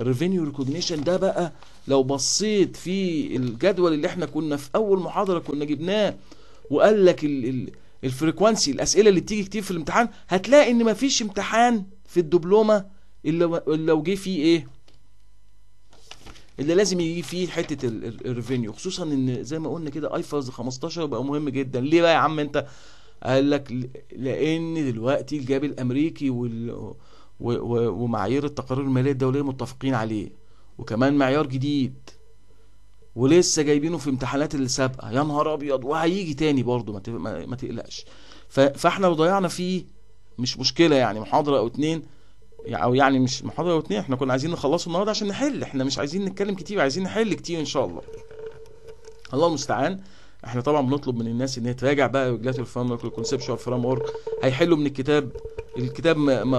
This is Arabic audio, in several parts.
الريفينيو ريكوجنيشن ده بقى لو بصيت في الجدول اللي احنا كنا في اول محاضره كنا جبناه وقال لك الفريكوانسي الاسئله اللي بتيجي كتير في الامتحان هتلاقي ان مفيش امتحان في الدبلومه الا لو جه فيه ايه اللي لازم يجي فيه حته الريفينيو خصوصا ان زي ما قلنا كده ايفاز 15 بقى مهم جدا ليه بقى يا عم انت قال لك لان دلوقتي الجاب الامريكي وال ومعايير التقارير المالية الدولية متفقين عليه وكمان معيار جديد ولسه جايبينه في امتحانات اللي سابقه يا نهار ابيض وهيجي تاني برضه ما تقلقش فاحنا لو ضيعنا فيه مش مشكله يعني محاضره او اتنين او يعني مش محاضره او اتنين احنا كنا عايزين نخلصه النهارده عشان نحل احنا مش عايزين نتكلم كتير عايزين نحل كتير ان شاء الله الله المستعان احنا طبعا بنطلب من الناس ان هي تراجع بقى رجلات ورك الكونسبشوال ورك هيحلوا من الكتاب الكتاب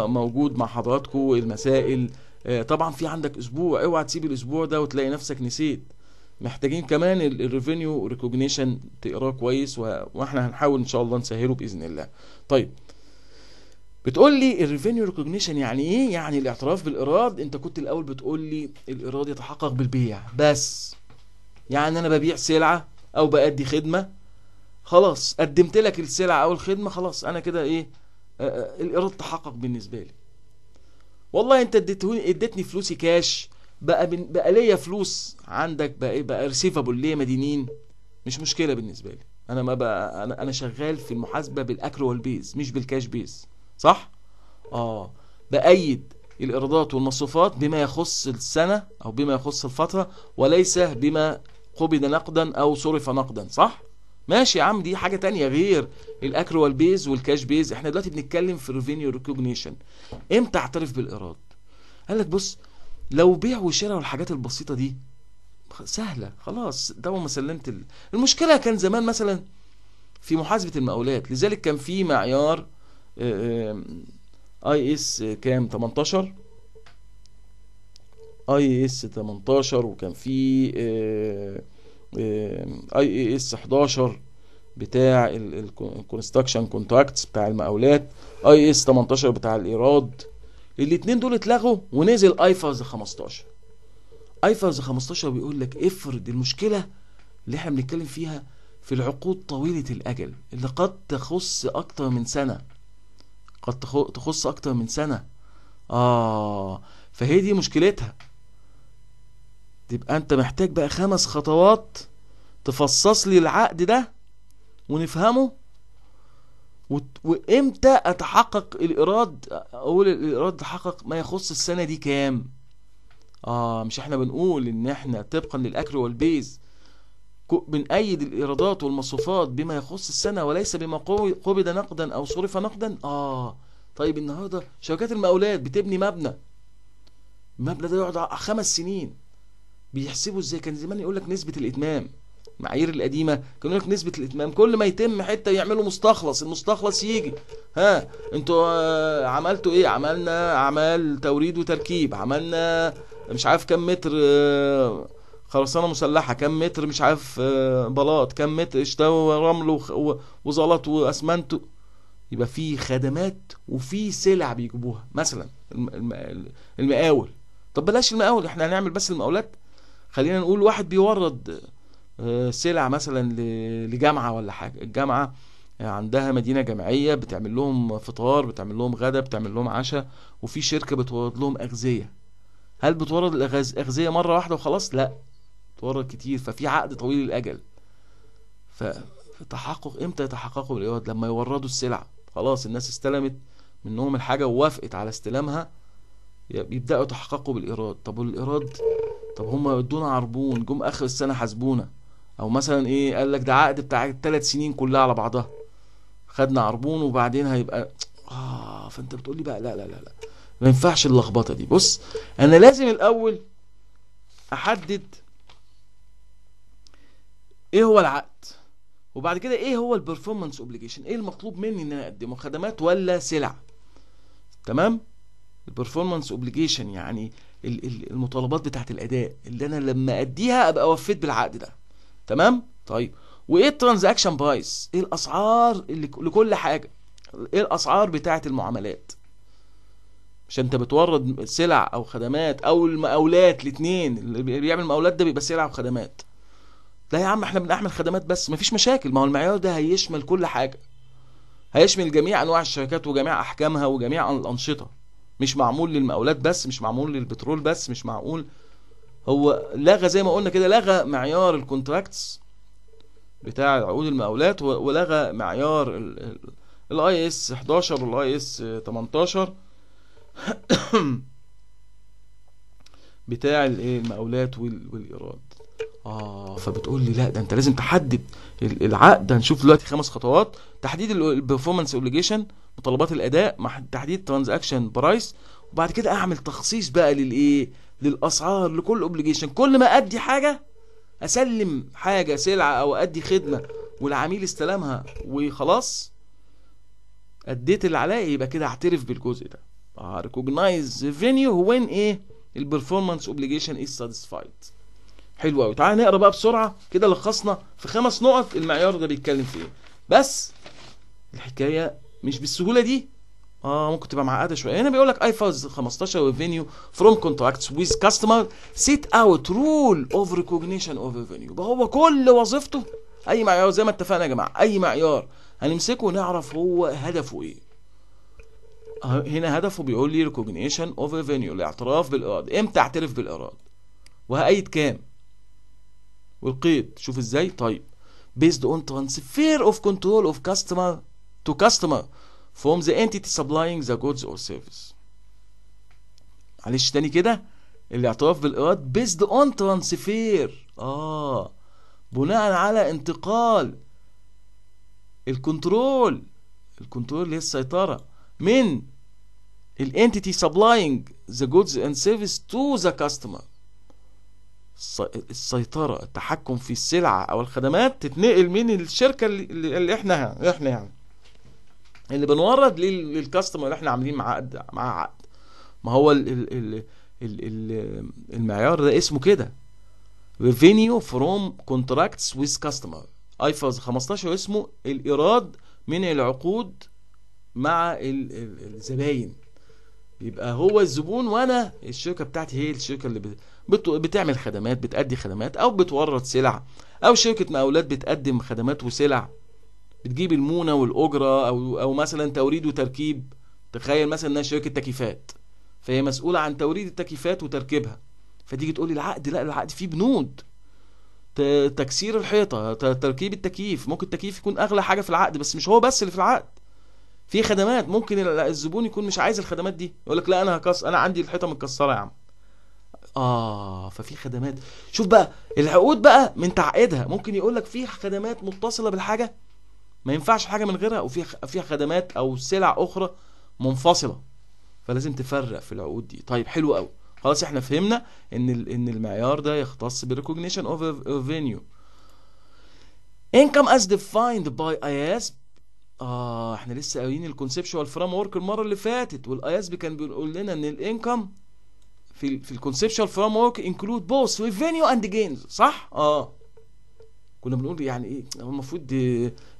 موجود مع حضراتكم المسائل آه، طبعا في عندك اسبوع اوعى تسيب الاسبوع ده وتلاقي نفسك نسيت محتاجين كمان الريفينيو ريكوجنيشن تقراه كويس واحنا هنحاول ان شاء الله نسهله باذن الله طيب بتقول لي الريفينيو ريكوجنيشن يعني ايه يعني الاعتراف بالايراد انت كنت الاول بتقول لي الايراد يتحقق بالبيع بس يعني انا ببيع سلعه او بادي خدمه خلاص قدمت لك السلعه او الخدمه خلاص انا كده ايه آه، آه، الايراد تحقق بالنسبه لي والله انت اديتني اديتني فلوسي كاش بقى من بقى ليا فلوس عندك بقى ايه بقى ريسيفابل ليا مدينين مش مشكله بالنسبه لي انا ما بقى انا انا شغال في المحاسبه بالاكروال بيز مش بالكاش بيز صح اه بايد الايرادات والمصروفات بما يخص السنه او بما يخص الفتره وليس بما قبض نقدا او صرف نقدا صح ماشي يا عم دي حاجه تانية غير الاكر والبيز والكاش بيز احنا دلوقتي بنتكلم في ريفينيو ريكوجنيشن امتى اعترف بالايراد قال لك بص لو بيع وشراء والحاجات البسيطه دي سهله خلاص ده ما سلمت ال... المشكله كان زمان مثلا في محاسبه المقاولات لذلك كان في معيار آه، آه، اي اس كام 18 اي اس 18 وكان في اي اي اس 11 آه، آه، بتاع الكونستراكشن كونتراكتس بتاع المقاولات اي اس 18 بتاع الايراد الاثنين دول اتلغوا ونزل ايفرز 15 ايفرز 15 بيقول لك افرض المشكله اللي احنا بنتكلم فيها في العقود طويله الاجل اللي قد تخص اكتر من سنه قد تخص اكتر من سنه اه فهي دي مشكلتها تبقى انت محتاج بقى خمس خطوات تفصص لي العقد ده ونفهمه وامتى اتحقق الايراد اقول الايراد تحقق ما يخص السنه دي كام اه مش احنا بنقول ان احنا طبقا للاكل والبيز بنأيد الإيرادات والمصروفات بما يخص السنة وليس بما قبض نقدا أو صرف نقدا آه طيب النهاردة شركات المقاولات بتبني مبنى المبنى ده يقعد خمس سنين بيحسبوا ازاي كان زمان يقول لك نسبه الاتمام المعايير القديمه كان يقول لك نسبه الاتمام كل ما يتم حته يعملوا مستخلص المستخلص يجي ها انتوا آه، عملتوا ايه عملنا اعمال توريد وتركيب عملنا مش عارف كم متر آه، خرسانه مسلحه كم متر مش عارف آه، بلاط كم متر اشتروا رمل وزلط واسمنت يبقى في خدمات وفي سلع بيجيبوها مثلا المقاول طب بلاش المقاول احنا هنعمل بس المقاولات خلينا نقول واحد بيورد آه، سلع مثلا لجامعه ولا حاجه الجامعه عندها مدينه جامعيه بتعمل لهم فطار بتعمل لهم غدا بتعمل لهم عشاء وفي شركه بتورد لهم اغذيه هل بتورد الاغذيه مره واحده وخلاص لا بتورد كتير ففي عقد طويل الاجل فتحقق امتى يتحققوا الايراد لما يوردوا السلع خلاص الناس استلمت منهم الحاجه ووافقت على استلامها يبداوا يتحققوا بالايراد طب والايراد طب هم ادونا عربون جم اخر السنه حاسبونا او مثلا ايه قال لك ده عقد بتاع الثلاث سنين كلها على بعضها خدنا عربون وبعدين هيبقى اه فانت بتقول لي بقى لا لا لا لا ما ينفعش اللخبطه دي بص انا لازم الاول احدد ايه هو العقد وبعد كده ايه هو البرفورمانس اوبليجيشن ايه المطلوب مني ان انا اقدمه خدمات ولا سلع تمام البرفورمانس اوبليجيشن يعني المطالبات بتاعه الاداء اللي انا لما اديها ابقى وفيت بالعقد ده تمام طيب وايه الترانزاكشن برايس ايه الاسعار اللي لكل حاجه ايه الاسعار بتاعه المعاملات مش انت بتورد سلع او خدمات او المقاولات الاثنين اللي بيعمل مقاولات ده بيبقى سلع وخدمات لا يا عم احنا بنعمل خدمات بس مفيش مشاكل ما هو المعيار ده هيشمل كل حاجه هيشمل جميع انواع الشركات وجميع احكامها وجميع الانشطه مش معمول للمقاولات بس مش معمول للبترول بس مش معقول هو لغى زي ما قلنا كده لغى معيار الكونتراكتس بتاع عقود المقاولات ولغى معيار الاي اس 11 والاي اس 18 بتاع الايه المقاولات والايراد اه فبتقول لي لا ده انت لازم تحدد العقد هنشوف دلوقتي خمس خطوات تحديد البرفورمانس اوبليجيشن متطلبات الاداء مع تحديد ترانزاكشن برايس وبعد كده اعمل تخصيص بقى للايه للاسعار لكل اوبليجيشن كل ما ادي حاجه اسلم حاجه سلعه او ادي خدمه والعميل استلمها وخلاص اديت اللي عليا يبقى كده اعترف بالجزء ده ريكوجنايز فينيو وين ايه البرفورمانس اوبليجيشن از ساتيسفايد حلو قوي تعالى نقرا بقى بسرعه كده لخصنا في خمس نقط المعيار ده بيتكلم في ايه بس الحكايه مش بالسهوله دي اه ممكن تبقى معقده شويه هنا بيقول لك اي فاز 15 ريفينيو فروم كونتراكتس ويز كاستمر سيت اوت رول اوف ريكوجنيشن اوف ريفينيو هو كل وظيفته اي معيار زي ما اتفقنا يا جماعه اي معيار هنمسكه ونعرف هو هدفه ايه هنا هدفه بيقول لي ريكوجنيشن اوف ريفينيو الاعتراف بالايراد امتى اعترف بالايراد وهقيد كام والقيد شوف ازاي طيب بيزد اون ترانسفير اوف كنترول اوف كاستمر to customer from the entity supplying the goods or service معلش تاني كده الاعتراف بالإيراد based on transfer آه بناء على انتقال الكنترول الكنترول اللي هي السيطرة من الانتيتي سبلاينج ذا جودز اند سيرفيس تو ذا كاستمر السيطرة التحكم في السلعة أو الخدمات تتنقل من الشركة اللي, اللي احنا احنا يعني اللي بنورد للكاستمر اللي احنا عاملين معاه عقد معاه عقد ما هو الـ الـ الـ الـ الـ المعيار ده اسمه كده ريفينيو فروم كونتراكتس ويز كاستمر ايفاز 15 اسمه الايراد من العقود مع الزباين بيبقى هو الزبون وانا الشركه بتاعتي هي الشركه اللي بتعمل خدمات بتأدي خدمات او بتورد سلع او شركه مقاولات بتقدم خدمات وسلع بتجيب المونه والاجره او او مثلا توريد وتركيب تخيل مثلا انها شركه تكييفات فهي مسؤوله عن توريد التكييفات وتركيبها فتيجي تقول لي العقد لا العقد فيه بنود تكسير الحيطه تركيب التكييف ممكن التكييف يكون اغلى حاجه في العقد بس مش هو بس اللي في العقد في خدمات ممكن الزبون يكون مش عايز الخدمات دي يقول لك لا انا هكس انا عندي الحيطه متكسره يا عم اه ففي خدمات شوف بقى العقود بقى من تعقيدها ممكن يقول لك في خدمات متصله بالحاجه ما ينفعش حاجه من غيرها وفي فيها خدمات او سلع اخرى منفصله فلازم تفرق في العقود دي طيب حلو قوي خلاص احنا فهمنا ان ان المعيار ده يختص بالريكوجنيشن اوف ريفينيو income as defined by IASB اه احنا لسه قايلين الكونسبشوال فريم ورك المره اللي فاتت والاياسب كان بيقول لنا ان الانكم في في الكونسبشوال فريم ورك انكلود بوث ريفينيو اند جينز صح اه كنا بنقول يعني ايه هو المفروض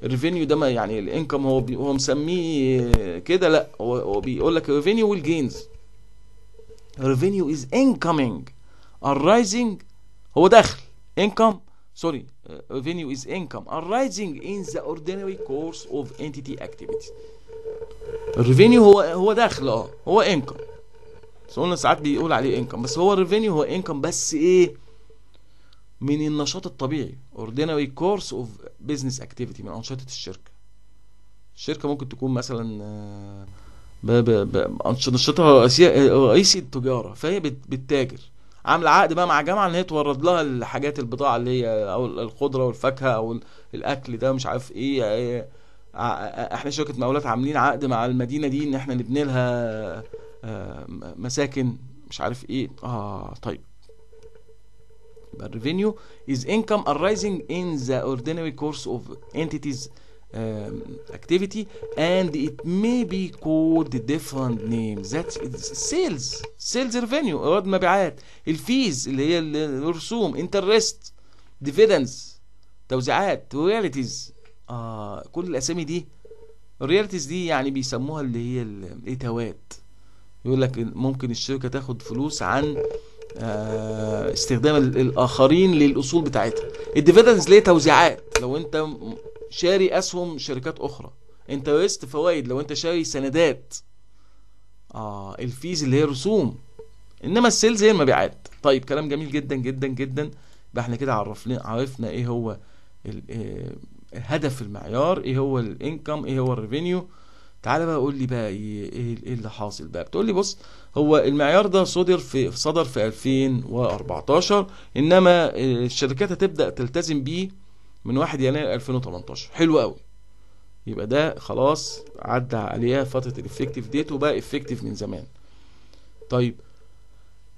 الريفينيو ده ما يعني الانكم هو هو مسميه كده لا هو, هو بيقول لك الريفينيو والجينز الريفينيو از انكمينج ارايزنج هو دخل انكم سوري revenue is income arising in the ordinary course of entity activities الريفينيو هو هو دخل اه هو انكم بس قلنا ساعات بيقول عليه انكم بس هو الريفينيو هو انكم بس ايه من النشاط الطبيعي ordinary course of business activity من أنشطة الشركة الشركة ممكن تكون مثلا آه، نشاطها رئيسي التجارة فهي بتتاجر عامله عقد بقى مع جامعه ان هي تورد لها الحاجات البضاعه اللي هي او الخضره والفاكهه او الاكل ده مش عارف ايه آه، آه، احنا شركه مقاولات عاملين عقد مع المدينه دي ان احنا نبني لها مساكن مش عارف ايه اه طيب revenue is income arising in the ordinary course of entities um, activity and it may be called different names that's sales sales revenue عقد مبيعات الفيز اللي هي الرسوم interest dividends توزيعات royalties آه كل الاسامي دي الريالتيز دي يعني بيسموها اللي هي الاتهاوات يقول لك ممكن الشركه تاخد فلوس عن آه، استخدام الاخرين للاصول بتاعتها الديفيدنس ليه توزيعات لو انت شاري اسهم شركات اخرى انت ويست فوائد لو انت شاري سندات اه الفيز اللي هي رسوم انما السيلز هي المبيعات طيب كلام جميل جدا جدا جدا يبقى احنا كده عرفنا عرفنا ايه هو الهدف آه، المعيار ايه هو الانكم ايه هو الريفينيو تعالى بقى قول لي بقى ايه ايه, ايه اللي حاصل بقى بتقول لي بص هو المعيار ده صدر في صدر في 2014 انما الشركات هتبدا تلتزم بيه من 1 يناير 2018 حلو قوي يبقى ده خلاص عدى عليها فتره الافكتيف ديت وبقى افكتيف من زمان طيب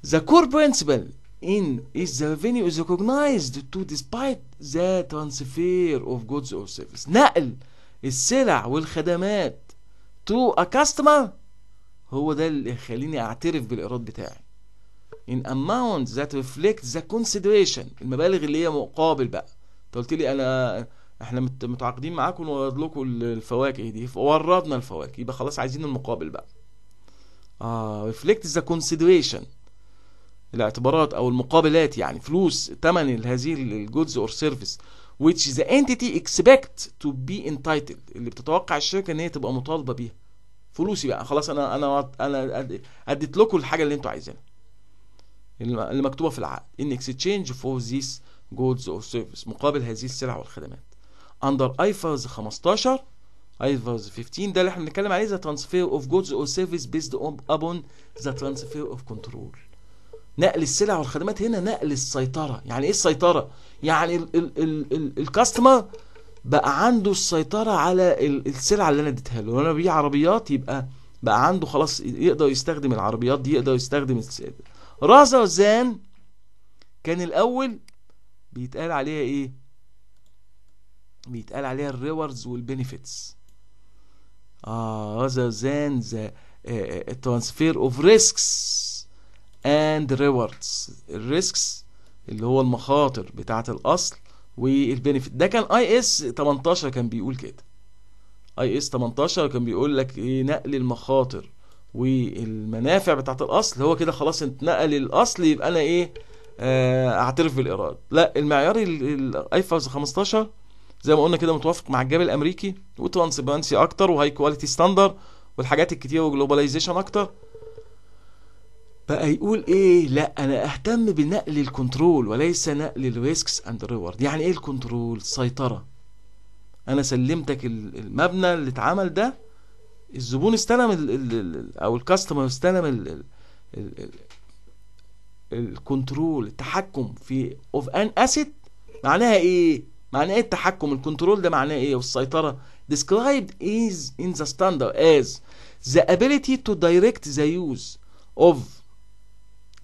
the core principle in is the revenue is recognized to despite the transfer of goods or services نقل السلع والخدمات تو ا كاستمر هو ده اللي يخليني اعترف بالايراد بتاعي in اماونت that reflects the consideration المبالغ اللي هي مقابل بقى انت قلت لي انا احنا متعاقدين معاكم ونورد لكم الفواكه دي وردنا الفواكه يبقى خلاص عايزين المقابل بقى اه reflects the consideration الاعتبارات او المقابلات يعني فلوس ثمن هذه الجودز اور سيرفيس which the entity expect to be entitled اللي بتتوقع الشركه ان هي تبقى مطالبه بيها فلوسي بقى خلاص انا انا انا اديت لكم الحاجه اللي انتوا عايزينها اللي مكتوبه في العقد in exchange for these goods or service مقابل هذه السلع والخدمات under ايفرز 15 ايفرز 15 ده اللي احنا بنتكلم عليه the transfer of goods or service based upon the transfer of control نقل السلع والخدمات هنا نقل السيطرة يعني ايه السيطرة يعني الكاستمر بقى عنده السيطرة على السلع اللي انا اديتها له وانا ببيع عربيات يبقى بقى عنده خلاص يقدر يستخدم العربيات دي يقدر يستخدم السلع رازا زان كان الاول بيتقال عليها ايه بيتقال عليها الريوردز والبينيفيتس اه رازا زان ذا ترانسفير اوف ريسكس and rewards الريسكس اللي هو المخاطر بتاعة الأصل والبنفيت ده كان اي اس 18 كان بيقول كده اي اس 18 كان بيقول لك ايه نقل المخاطر والمنافع بتاعة الأصل هو كده خلاص اتنقل الأصل يبقى أنا إيه آه، أعترف بالإيراد لا المعيار الأيفاز 15 زي ما قلنا كده متوافق مع الجاب الامريكي وترانسبرنسي اكتر وهاي كواليتي ستاندر والحاجات الكتير وجلوباليزيشن اكتر بقى يقول ايه لا انا اهتم بنقل الكنترول وليس نقل الريسكس اند ريورد يعني ايه الكنترول سيطرة انا سلمتك المبنى اللي اتعمل ده الزبون استلم الـ الـ او الكاستمر استلم الـ الـ الكنترول التحكم في اوف ان اسيت معناها ايه معناها ايه التحكم الكنترول ده معناه ايه والسيطرة described is in the standard as the ability to direct the use of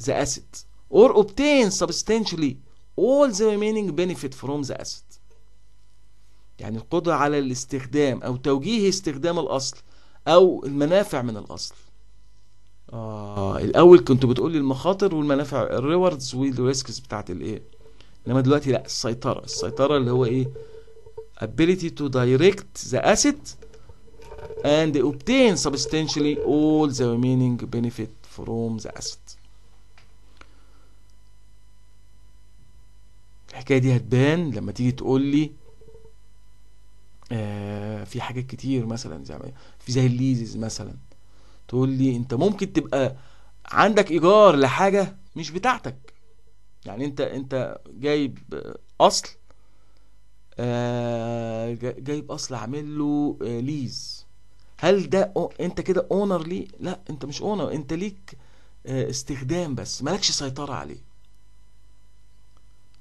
the asset or obtain substantially all the remaining benefit from the asset يعني القدرة على الاستخدام أو توجيه استخدام الأصل أو المنافع من الأصل آه الأول كنت بتقولي المخاطر والمنافع الريوردز والريسكس بتاعت الإيه إنما دلوقتي لأ السيطرة السيطرة اللي هو إيه ability to direct the asset and obtain substantially all the remaining benefit from the asset الحكايه دي هتبان لما تيجي تقول لي آه في حاجات كتير مثلا زي في زي الليزز مثلا تقول لي انت ممكن تبقى عندك ايجار لحاجه مش بتاعتك يعني انت انت جايب اصل آه جايب اصل عامل له آه ليز هل ده انت كده اونر ليه لا انت مش اونر انت ليك آه استخدام بس مالكش سيطره عليه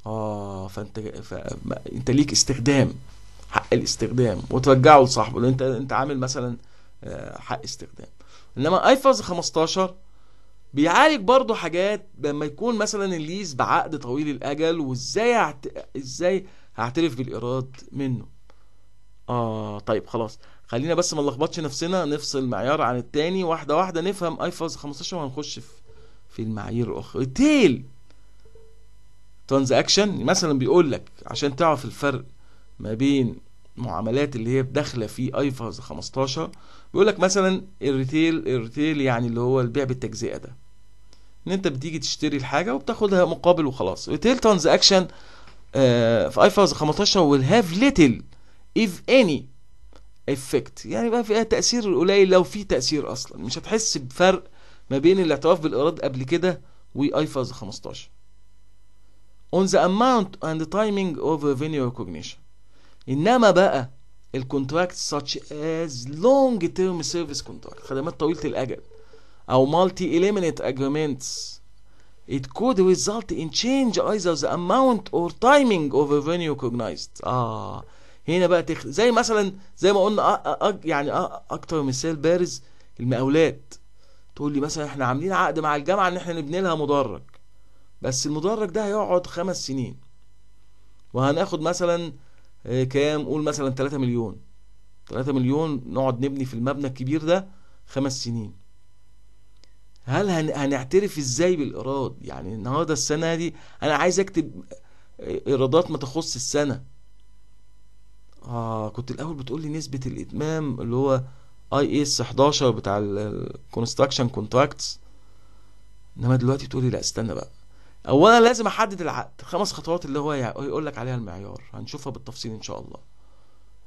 اه فانت ف... انت ليك استخدام حق الاستخدام وترجعه لصاحبه لو انت انت عامل مثلا آه، حق استخدام انما ايفاز 15 بيعالج برضه حاجات لما يكون مثلا الليز بعقد طويل الاجل وازاي هعت... ازاي هعترف بالايراد منه اه طيب خلاص خلينا بس ما نلخبطش نفسنا نفصل معيار عن التاني واحده واحده نفهم ايفاز 15 وهنخش في في المعايير الاخرى التيل ترانزاكشن مثلا بيقول لك عشان تعرف الفرق ما بين معاملات اللي هي داخله في ايفرز 15 بيقول لك مثلا الريتيل الريتيل يعني اللي هو البيع بالتجزئه ده ان انت بتيجي تشتري الحاجه وبتاخدها مقابل وخلاص ريتيل ترانزاكشن آه، في ايفرز 15 will have little if any effect يعني بقى فيها تاثير قليل لو في تاثير اصلا مش هتحس بفرق ما بين الاعتراف بالايراد قبل كده وايفرز 15 on the amount and timing of revenue recognition انما بقى contracts such as long term service contract خدمات طويلة الأجل أو multi eliminate agreements it could result in change either the amount or timing of revenue recognized آه هنا بقى تخ... زي مثلا زي ما قلنا أ... أ... يعني أ... أكتر مثال بارز المقاولات تقول لي مثلا احنا عاملين عقد مع الجامعة ان احنا نبني لها مدرج بس المدرج ده هيقعد خمس سنين وهناخد مثلا آه، كام قول مثلا 3 مليون 3 مليون نقعد نبني في المبنى الكبير ده خمس سنين هل هنعترف ازاي بالايراد يعني النهارده السنه دي انا عايز اكتب آه، ايرادات ما تخص السنه اه كنت الاول بتقول لي نسبه الاتمام اللي هو اي اس 11 بتاع الكونستراكشن كونتراكتس انما دلوقتي بتقول لي لا استنى بقى اولا لازم احدد العقد خمس خطوات اللي هو يقول لك عليها المعيار هنشوفها بالتفصيل ان شاء الله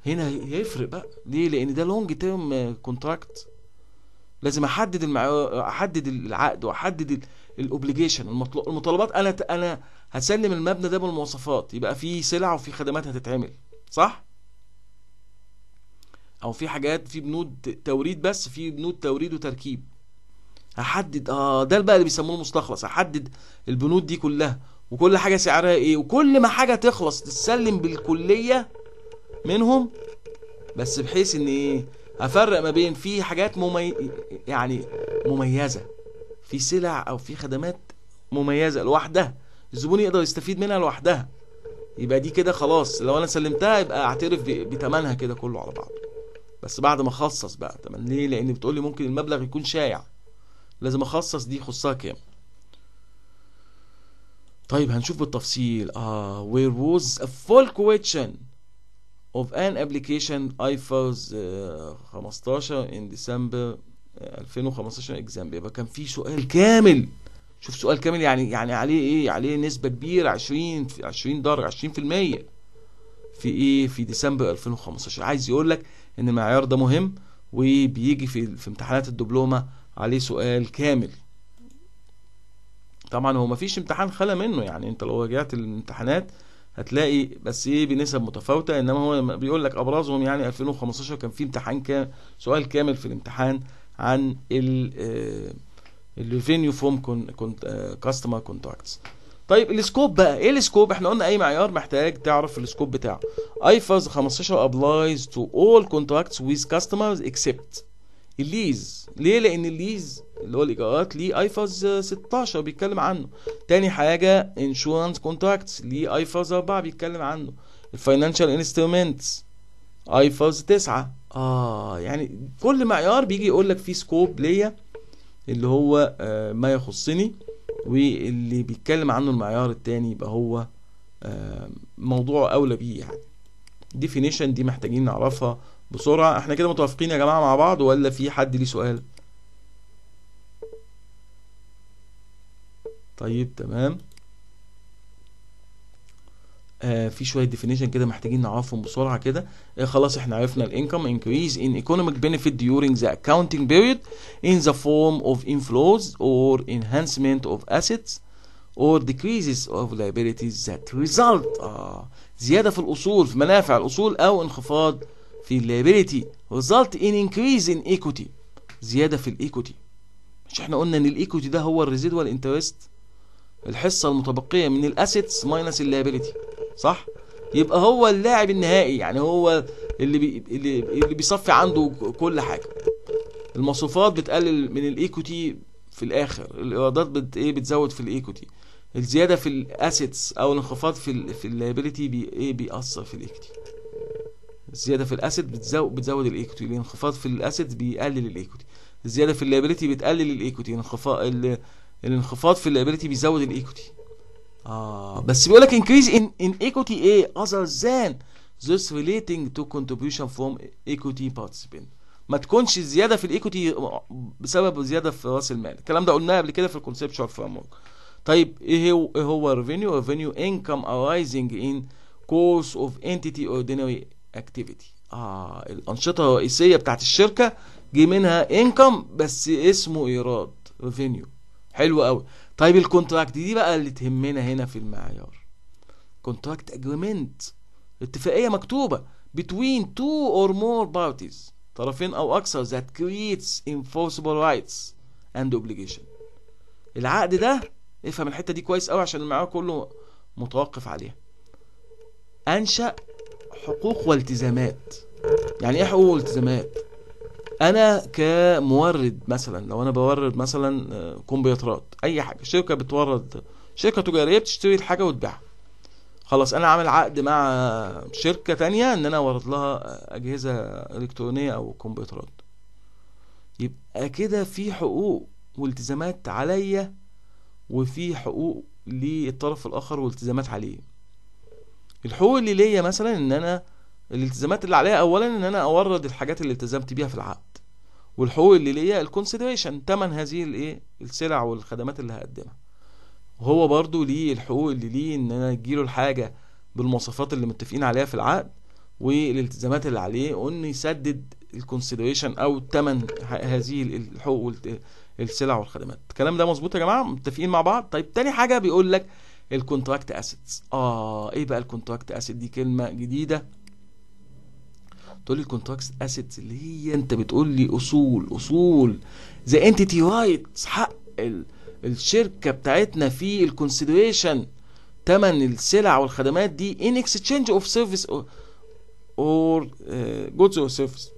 هنا يفرق بقى ليه لان ده لونج تيرم كونتراكت لازم احدد المعيار احدد العقد واحدد الاوبليجيشن المطالبات انا انا هسلم المبنى ده بالمواصفات يبقى في سلع وفي خدمات هتتعمل صح او في حاجات في بنود توريد بس في بنود توريد وتركيب هحدد اه ده بقى اللي بيسموه المستخلص هحدد البنود دي كلها وكل حاجه سعرها ايه وكل ما حاجه تخلص تتسلم بالكليه منهم بس بحيث ان ايه افرق ما بين في حاجات ممي... يعني مميزه في سلع او في خدمات مميزه لوحدها الزبون يقدر يستفيد منها لوحدها يبقى دي كده خلاص لو انا سلمتها يبقى اعترف بتمنها كده كله على بعضه بس بعد ما اخصص بقى تمام ليه لان بتقولي ممكن المبلغ يكون شائع لازم اخصص دي خصها كام طيب هنشوف بالتفصيل اه where was a full question of an application IFOS uh, 15 in December 2015 آه، exam يبقى كان في سؤال كامل شوف سؤال كامل يعني يعني عليه ايه عليه نسبة كبيرة 20 20 درجة 20% في ايه في ديسمبر 2015 عايز يقول لك ان المعيار ده مهم وبيجي في في امتحانات الدبلومة عليه سؤال كامل طبعا هو مفيش امتحان خلى منه يعني انت لو رجعت الامتحانات هتلاقي بس ايه بنسب متفاوته انما هو بيقول لك ابرزهم يعني 2015 كان في امتحان كام سؤال كامل في الامتحان عن الريفينيو فروم كاستمر كونتراكتس طيب السكوب بقى ايه السكوب احنا قلنا اي معيار محتاج تعرف السكوب بتاعه ايفاز 15 ابلايز تو اول كونتراكتس ويز كاستمرز اكسبت الليز ليه لان الليز اللي هو الايجارات ليه ايفاز 16 بيتكلم عنه تاني حاجه انشورنس كونتراكتس ليه ايفاز 4 بيتكلم عنه الفاينانشال انسترومنتس ايفاز 9 اه يعني كل معيار بيجي يقول لك فيه سكوب ليا اللي هو آه، ما يخصني واللي بيتكلم عنه المعيار التاني يبقى هو آه، موضوع موضوعه اولى بيه يعني ديفينيشن دي محتاجين نعرفها بسرعة احنا كده متوافقين يا جماعة مع بعض ولا في حد ليه سؤال طيب تمام آه في شويه ديفينيشن كده محتاجين نعرفهم بسرعه كده آه خلاص احنا عرفنا الانكم انكريز ان ايكونوميك بينيفيت ديورينج ذا اكاونتنج بيريد ان ذا فورم اوف انفلوز اور انهانسمنت اوف اسيتس اور decreases اوف liabilities ذات ريزلت آه زياده في الاصول في منافع الاصول او انخفاض في الليبيليتي result in increase in equity زيادة في الايكوتي مش احنا قلنا ان الايكوتي ده هو الريزيدوال انترست الحصة المتبقية من الاسيتس ماينس الليبيليتي صح يبقى هو اللاعب النهائي يعني هو اللي بي اللي, اللي بيصفي عنده كل حاجة المصروفات بتقلل من الايكوتي في الاخر الايرادات بت ايه بتزود في الايكوتي الزيادة في الاسيتس او الانخفاض في الـ في الليبيليتي بي ايه بيأثر في الايكوتي الزياده في الاسيد بتزود بتزود الايكوتي الانخفاض في الاسيد بيقلل الايكوتي الزياده في الليابيلتي بتقلل الايكوتي الانخفاض الانخفاض في الليابيلتي بيزود الايكوتي اه بس بيقول لك increase in in equity ايه other than ذس relating to contribution from equity participant ما تكونش زياده في الايكوتي بسبب زياده في راس المال الكلام ده قلناه قبل كده في الكونسبشوال فريم ورك طيب ايه هو ايه هو ريفينيو ريفينيو income arising in course of entity ordinary اكتيفيتي اه الانشطه الرئيسيه بتاعت الشركه جه منها انكم بس اسمه ايراد ريفينيو حلو قوي طيب الكونتراكت دي بقى اللي تهمنا هنا في المعيار كونتراكت اجريمنت اتفاقيه مكتوبه between two or more parties طرفين او اكثر that creates enforceable rights and obligation العقد ده افهم الحته دي كويس قوي عشان المعيار كله متوقف عليها انشأ حقوق والتزامات يعني ايه حقوق والتزامات انا كمورد مثلا لو انا بورد مثلا آه، كمبيوترات اي حاجه شركه بتورد شركه تجاريه بتشتري الحاجه وتبيعها خلاص انا عامل عقد مع شركه تانية ان انا اورد لها اجهزه الكترونيه او كمبيوترات يبقى كده في حقوق والتزامات عليا وفي حقوق للطرف الاخر والتزامات عليه الحقوق اللي ليا مثلا ان انا الالتزامات اللي عليا اولا ان انا اورد الحاجات اللي التزمت بيها في العقد والحقوق اللي ليا الكونسيدريشن تمن هذه الايه السلع والخدمات اللي هقدمها وهو برضو ليه الحقوق اللي ليه ان انا اجيله الحاجه بالمواصفات اللي متفقين عليها في العقد والالتزامات اللي عليه وانه يسدد الكونسيدريشن او تمن هذه الحقوق والسلع والخدمات الكلام ده مظبوط يا جماعه متفقين مع بعض طيب تاني حاجه بيقول لك الكونتراكت اسيتس اه ايه بقى الكونتراكت اسيت دي كلمه جديده تقول لي الكونتراكت اسيتس اللي هي انت بتقول لي اصول اصول زي انتيتي رايتس حق ال... الشركه بتاعتنا في الكونسيدريشن تمن السلع والخدمات دي ان اكسشينج اوف سيرفيس اور جودز اور سيرفيس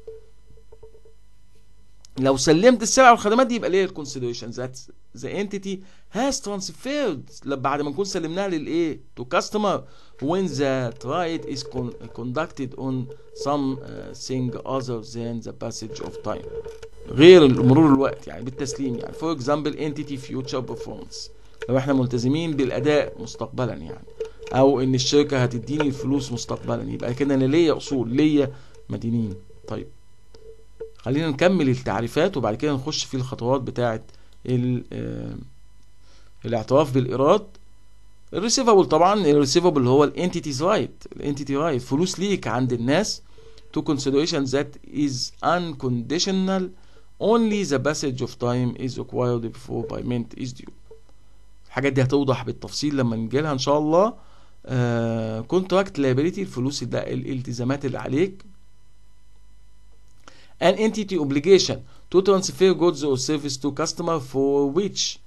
لو سلمت السلع والخدمات دي يبقى ليه الكونسيدريشن ذات ذا انتيتي هاز ترانسفيرد بعد ما نكون سلمناها للايه تو كاستمر when the ترايت is con conducted on ثينج uh, other than the passage of time غير مرور الوقت يعني بالتسليم يعني فور اكزامبل انتيتي future performance لو احنا ملتزمين بالاداء مستقبلا يعني او ان الشركه هتديني الفلوس مستقبلا يبقى كده انا ليا اصول ليا مدينين طيب خلينا نكمل التعريفات وبعد كده نخش في الخطوات بتاعة آه، الاعتراف بالإيراد الريسيفابل طبعا الريسيفابل هو الانتيتيز رايت الانتيتي رايت فلوس ليك عند الناس to ذات از ان كونديشنال اونلي ذا باسج اوف تايم از اكوايرد بيفور بايمنت از ديو الحاجات دي هتوضح بالتفصيل لما نجيلها ان شاء الله كونتراكت آه، uh, liability الفلوس ده الالتزامات اللي عليك an entity obligation to transfer goods or service to customer for which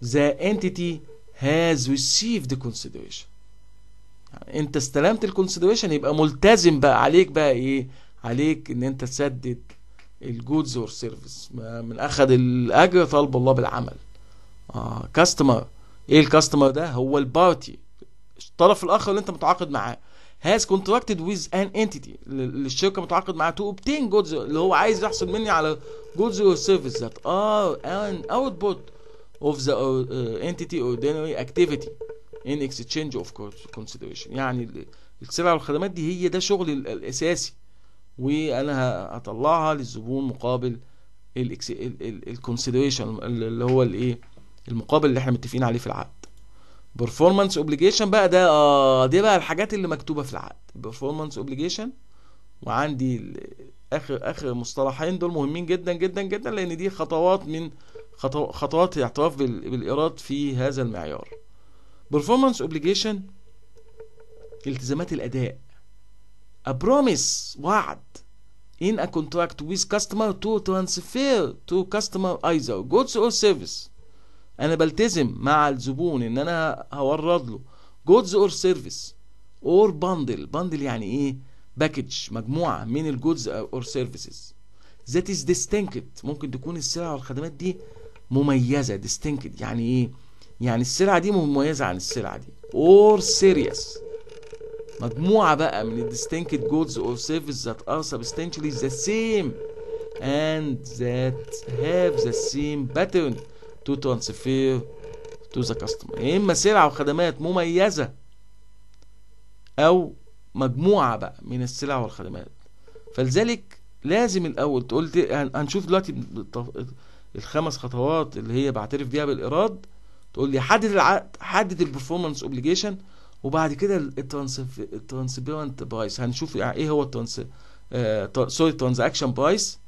the entity has received the consideration يعني انت استلمت الكونسيدريشن يبقى ملتزم بقى عليك بقى ايه عليك ان انت تسدد الجودز اور سيرفيس من اخذ الاجر طلب الله بالعمل اه كاستمر ايه الكاستمر ده هو البارتي الطرف الاخر اللي انت متعاقد معاه has contracted with an entity الشركه متعاقد معاها to obtain goods اللي هو عايز يحصل مني على جودز اور سيرفيس ذات ار ان اوتبوت اوف ذا entity ordinary activity in exchange of consideration يعني السلع والخدمات دي هي ده شغلي الاساسي وانا هطلعها للزبون مقابل الكونسيدريشن اللي هو الايه المقابل اللي احنا متفقين عليه في العقد بيرفورمانس اوبليجيشن بقى ده اه دي بقى الحاجات اللي مكتوبه في العقد بيرفورمانس اوبليجيشن وعندي اخر اخر مصطلحين دول مهمين جدا جدا جدا لان دي خطوات من خطوات الاعتراف بالايراد في هذا المعيار performance obligation التزامات الاداء a promise وعد in a contract with customer to transfer to customer either goods or service انا بلتزم مع الزبون ان انا هورد له جودز اور سيرفيس اور باندل باندل يعني ايه باكج مجموعه من الجودز اور سيرفيسز ذات از ديستينكت ممكن تكون السلع والخدمات دي مميزه ديستينكت يعني ايه يعني السلعه دي مميزه عن السلعه دي اور سيريس مجموعه بقى من الديستينكت جودز اور سيرفيس ذات ار سبستانشالي ذا سيم اند ذات هاف ذا سيم باترن تو ترانسفير تو ذا كاستمر يا اما سلع وخدمات مميزه او مجموعه بقى من السلع والخدمات فلذلك لازم الاول تقول هنشوف دلوقتي الخمس خطوات اللي هي بعترف بيها بالايراد تقول لي حدد العقد حدد البرفورمانس اوبليجيشن وبعد كده الترانسبيرنت برايس هنشوف يعني ايه هو الترانس سوري ترانزاكشن برايس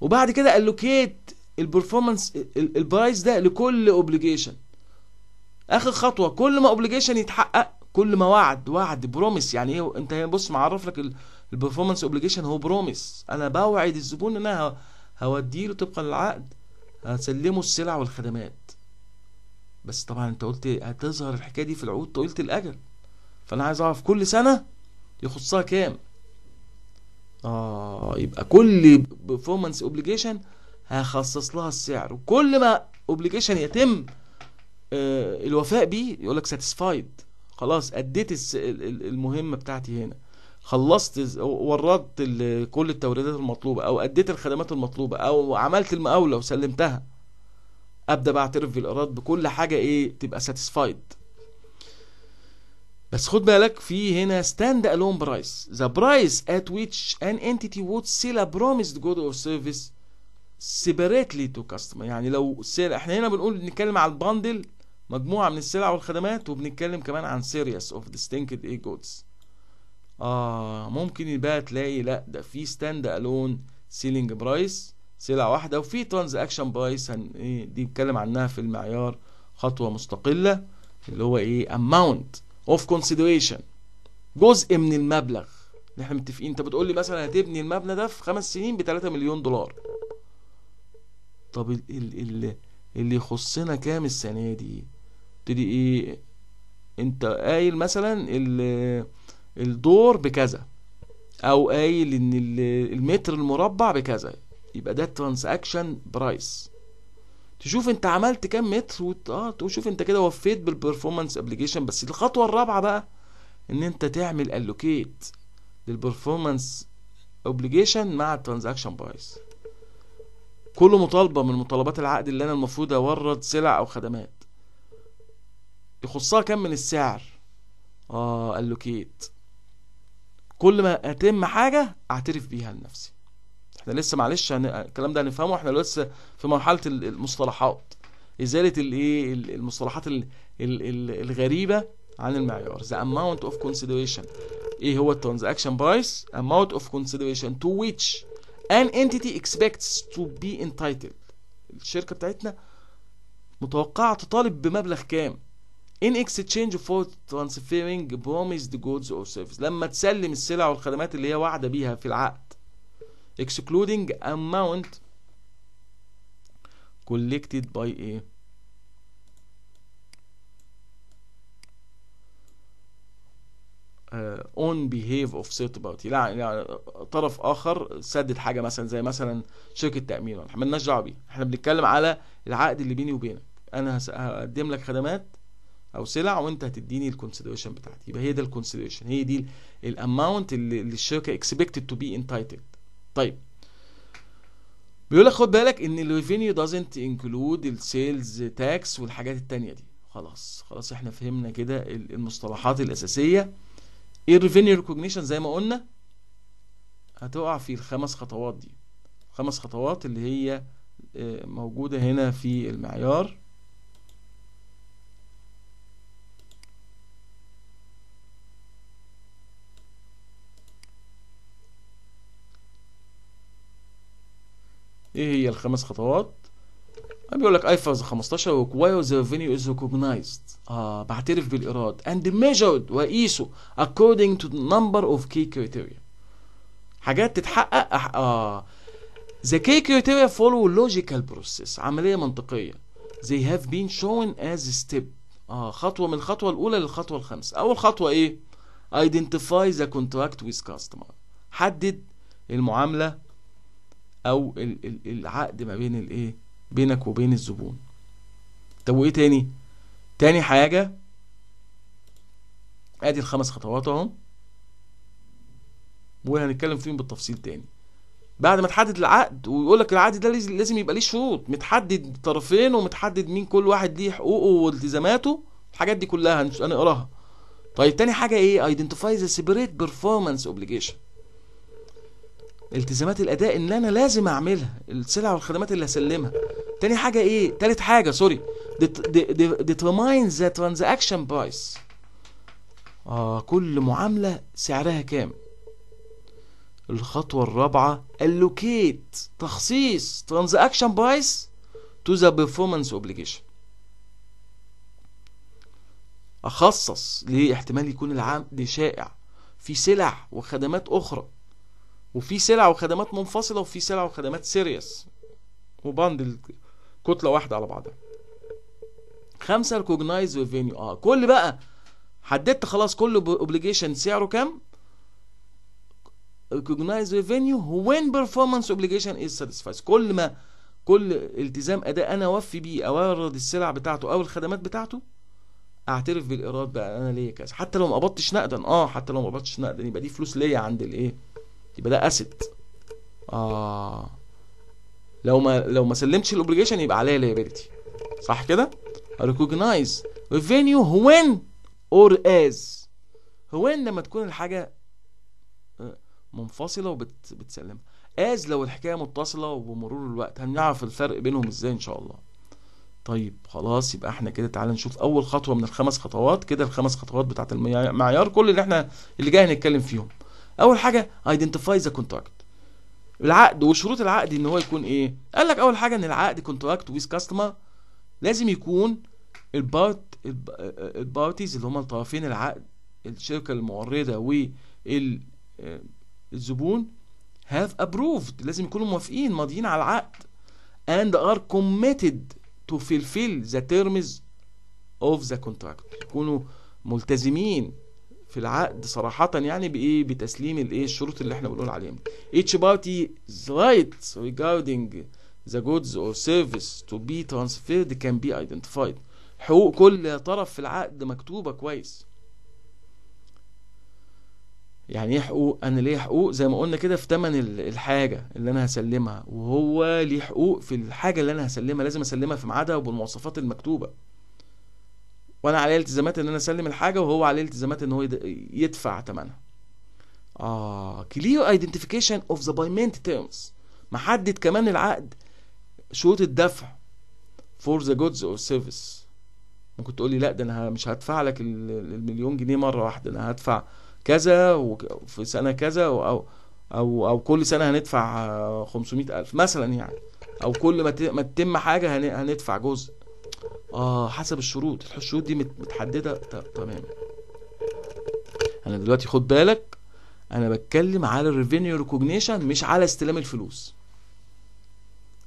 وبعد كده الوكيت البرفورمانس البرايس ده لكل اوبليجيشن اخر خطوه كل ما اوبليجيشن يتحقق كل ما وعد وعد بروميس يعني ايه انت بص معرف لك البرفورمانس اوبليجيشن هو بروميس انا بوعد الزبون ان انا له طبقا للعقد هسلمه السلع والخدمات بس طبعا انت قلت هتظهر الحكايه دي في العقود طويله الاجل فانا عايز اعرف كل سنه يخصها كام اه يبقى كل performance obligation هخصص لها السعر وكل ما اوبليجيشن يتم آه، الوفاء بيه يقول لك ساتيسفايد خلاص اديت المهمه بتاعتي هنا خلصت وردت كل التوريدات المطلوبه او اديت الخدمات المطلوبه او عملت المقاوله وسلمتها ابدا بعترف بالايراد بكل حاجه ايه تبقى ساتيسفايد بس خد بالك في هنا ستاند الون برايس ذا برايس ات ويتش ان انتيتي وود سيل ا بروميسد جود اور سيرفيس سيبريتلي تو كاستمر يعني لو سير احنا هنا بنقول بنتكلم على الباندل مجموعه من السلع والخدمات وبنتكلم كمان عن سيريس اوف ديستينكت اي جودز اه ممكن يبقى تلاقي لا ده في ستاند الون سيلينج برايس سلعه واحده وفي ترانزاكشن برايس هن ايه دي بنتكلم عنها في المعيار خطوه مستقله اللي هو ايه اماونت اوف كونسيدريشن جزء من المبلغ اللي احنا متفقين انت بتقول لي مثلا هتبني المبنى ده في خمس سنين ب 3 مليون دولار طب ال ال ال اللي يخصنا كام السنة دي تدي ايه انت قايل مثلا الدور بكذا او قايل ان المتر المربع بكذا يبقى ده ترانزاكشن برايس تشوف انت عملت كام متر وت... اه تشوف انت كده وفيت بالبرفورمانس ابلكيشن بس الخطوه الرابعه بقى ان انت تعمل الوكيت للبرفورمانس اوبليجيشن مع الترانزاكشن برايس كله مطالبة من مطالبات العقد اللي أنا المفروض أورد سلع أو خدمات يخصها كم من السعر آه ألوكيت كل ما أتم حاجة أعترف بيها لنفسي احنا لسه معلش هن... الكلام ده هنفهمه احنا لسه في مرحلة المصطلحات إزالة الايه المصطلحات ال... ال... ال... الغريبة عن المعيار the amount of consideration ايه هو الترانزاكشن برايس amount of consideration to which an entity expects to be entitled الشركة بتاعتنا متوقعة تطالب بمبلغ كام in exchange for transferring promised goods or services لما تسلم السلع والخدمات اللي هي واعدة بيها في العقد excluding amount collected by a اون بيهيف اوف سيرت بارتي لا يعني طرف اخر سدد حاجه مثلا زي مثلا شركه تامين احنا مالناش دعوه بيه احنا بنتكلم على العقد اللي بيني وبينك انا هقدم لك خدمات او سلع وانت هتديني الكونسيدريشن بتاعتي يبقى هي ده الكونسيدريشن هي دي الاماونت اللي الشركه اكسبكتد تو بي انتايتد طيب بيقول لك خد بالك ان الريفينيو دازنت انكلود السيلز تاكس والحاجات التانية دي خلاص خلاص احنا فهمنا كده المصطلحات الاساسيه ايه الريفينيو ريكوجنيشن زي ما قلنا هتقع في الخمس خطوات دي خمس خطوات اللي هي آه، موجودة هنا في المعيار ايه هي الخمس خطوات بيقول لك ايفاز 15 وكوايو ذا فينيو از ريكوجنايزد اه بعترف بالايراد اند ميجرد وقيسه according to نمبر number of key criteria حاجات تتحقق اه The key criteria follow logical process عملية منطقية They have been shown as a step آه خطوة من الخطوة الأولى للخطوة الخامسة أول خطوة إيه؟ Identify the contract with customer حدد المعاملة أو العقد ما بين الإيه؟ بينك وبين الزبون طب وايه تاني تاني حاجة ادي الخمس خطوات اهم وهنتكلم فيهم بالتفصيل تاني بعد ما تحدد العقد ويقول لك العقد ده لازم يبقى ليه شروط متحدد طرفين ومتحدد مين كل واحد ليه حقوقه والتزاماته الحاجات دي كلها هنقراها طيب تاني حاجه ايه identify the separate performance obligation التزامات الاداء اللي انا لازم اعملها السلع والخدمات اللي هسلمها تاني حاجه ايه تالت حاجه سوري determines the transaction price اه كل معامله سعرها كام الخطوه الرابعه allocate تخصيص transaction price to the performance obligation اخصص ليه احتمال يكون العقد شائع في سلع وخدمات اخرى وفي سلع وخدمات منفصله وفي سلع وخدمات سيريس وباندل كتله واحده على بعضها خمسه ريكوجنايز ريفينيو اه كل بقى حددت خلاص كل اوبليجيشن سعره كام ريكوجنايز ريفينيو وين بيرفورمانس اوبليجيشن از ساتيسفايز كل ما كل التزام اداء انا اوفي بيه او اورد السلع بتاعته او الخدمات بتاعته اعترف بالايراد بقى انا ليا كذا حتى لو ما قبضتش نقدا اه حتى لو ما قبضتش نقدا يبقى دي فلوس ليا عند الايه يبقى ده اسيت اه لو ما لو ما سلمتش الاوبليجيشن يبقى عليا ليابيلتي صح كده ريكوجنايز ريفينيو وين اور از وين لما تكون الحاجه آه، منفصله وبتسلمها از لو الحكايه متصله وبمرور الوقت هنعرف الفرق بينهم ازاي ان شاء الله طيب خلاص يبقى احنا كده تعالى نشوف اول خطوه من الخمس خطوات كده الخمس خطوات بتاعت المعيار كل اللي احنا اللي جاي هنتكلم فيهم اول حاجه ايدنتيفاي ذا كونتاكت العقد وشروط العقد ان هو يكون ايه قال لك اول حاجه ان العقد كونتراكت ويز كاستمر لازم يكون البارت البارتيز آه، اللي هم الطرفين العقد الشركه المعرضه والزبون هاف ابروفد لازم يكونوا موافقين ماضيين على العقد and are committed to fulfill the terms of the contract يكونوا ملتزمين في العقد صراحة يعني بإيه بتسليم الإيه الشروط اللي إحنا بنقول عليهم each party rights regarding the goods or service to be transferred can be identified حقوق كل طرف في العقد مكتوبة كويس يعني ايه حقوق انا ليه حقوق زي ما قلنا كده في تمن الحاجه اللي انا هسلمها وهو ليه حقوق في الحاجه اللي انا هسلمها لازم اسلمها في ميعادها وبالمواصفات المكتوبه وانا عليه التزامات ان انا اسلم الحاجه وهو عليه التزامات ان هو يدفع ثمنها اه كلير ايدنتيفيكيشن اوف ذا بايمنت تيرمز محدد كمان العقد شروط الدفع فور ذا جودز اور سيرفيس ممكن تقول لي لا ده انا مش هدفع لك المليون جنيه مره واحده انا هدفع كذا وفي سنه كذا او او او كل سنه هندفع 500000 مثلا يعني او كل ما تتم حاجه هندفع جزء اه حسب الشروط الشروط دي متحدده تمام انا دلوقتي خد بالك انا بتكلم على الريفينيو ريكوجنيشن مش على استلام الفلوس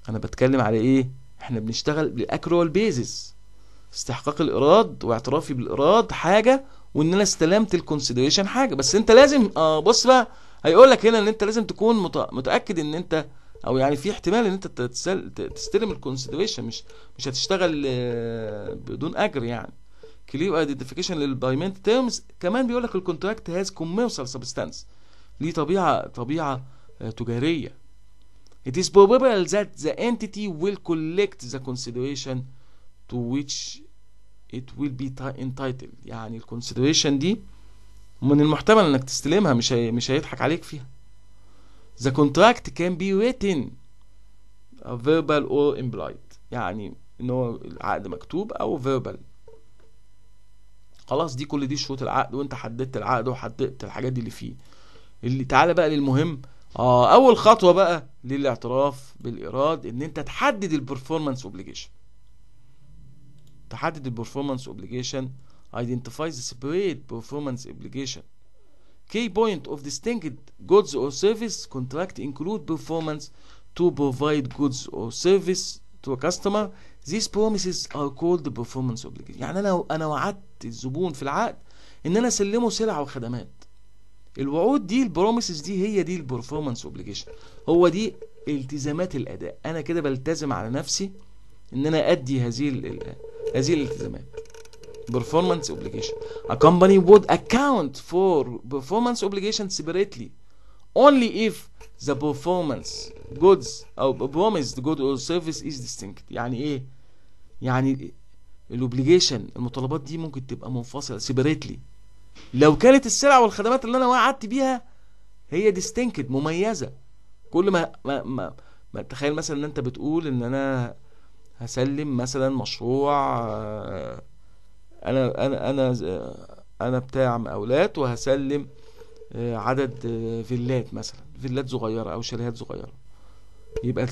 انا بتكلم على ايه احنا بنشتغل بالاكرول بيزس استحقاق الايراد واعترافي بالايراد حاجه وان انا استلمت الكونسيدريشن حاجه بس انت لازم اه بص بقى هيقول لك هنا ان انت لازم تكون متاكد ان انت او يعني في احتمال ان انت تستلم الكونسيدريشن مش مش هتشتغل آه، بدون اجر يعني كلير ايدنتيفيكيشن للبايمنت تيرمز كمان بيقول لك الكونتراكت هاز كوميرشال سبستانس ليه طبيعه طبيعه آه، تجاريه It is probable that the entity will collect the consideration to which it will be entitled يعني الكونسيدريشن دي من المحتمل انك تستلمها مش مش هيضحك عليك فيها The contract can be written verbal or implied يعني ان هو العقد مكتوب او verbal خلاص دي كل دي شروط العقد وانت حددت العقد وحددت الحاجات دي اللي فيه اللي تعالى بقى للمهم اه اول خطوه بقى للاعتراف بالايراد ان انت تحدد البرفورمانس اوبليجيشن تحدد البرفورمانس اوبليجيشن identify the separate performance obligation Key point of distinct goods or service contract include performance to provide goods or service to a customer these promises are called performance obligation يعني انا انا وعدت الزبون في العقد ان انا اسلمه سلعه وخدمات الوعود دي البروميسز دي هي دي البرفورمانس اوبليجيشن هو دي التزامات الاداء انا كده بلتزم على نفسي ان انا ادي هذه هذه الالتزامات performance obligation a company would account for performance obligation separately only if the performance goods او promised good or service is distinct يعني ايه يعني الاوبليجيشن المطالبات دي ممكن تبقى منفصله سيبريتلي لو كانت السلع والخدمات اللي انا وعدت بيها هي distinct مميزه كل ما ما ما, ما تخيل مثلا ان انت بتقول ان انا هسلم مثلا مشروع آه انا انا انا انا بتاع مقاولات وهسلم آه، عدد آه، فيلات مثلا فيلات صغيره او شاليهات صغيره يبقى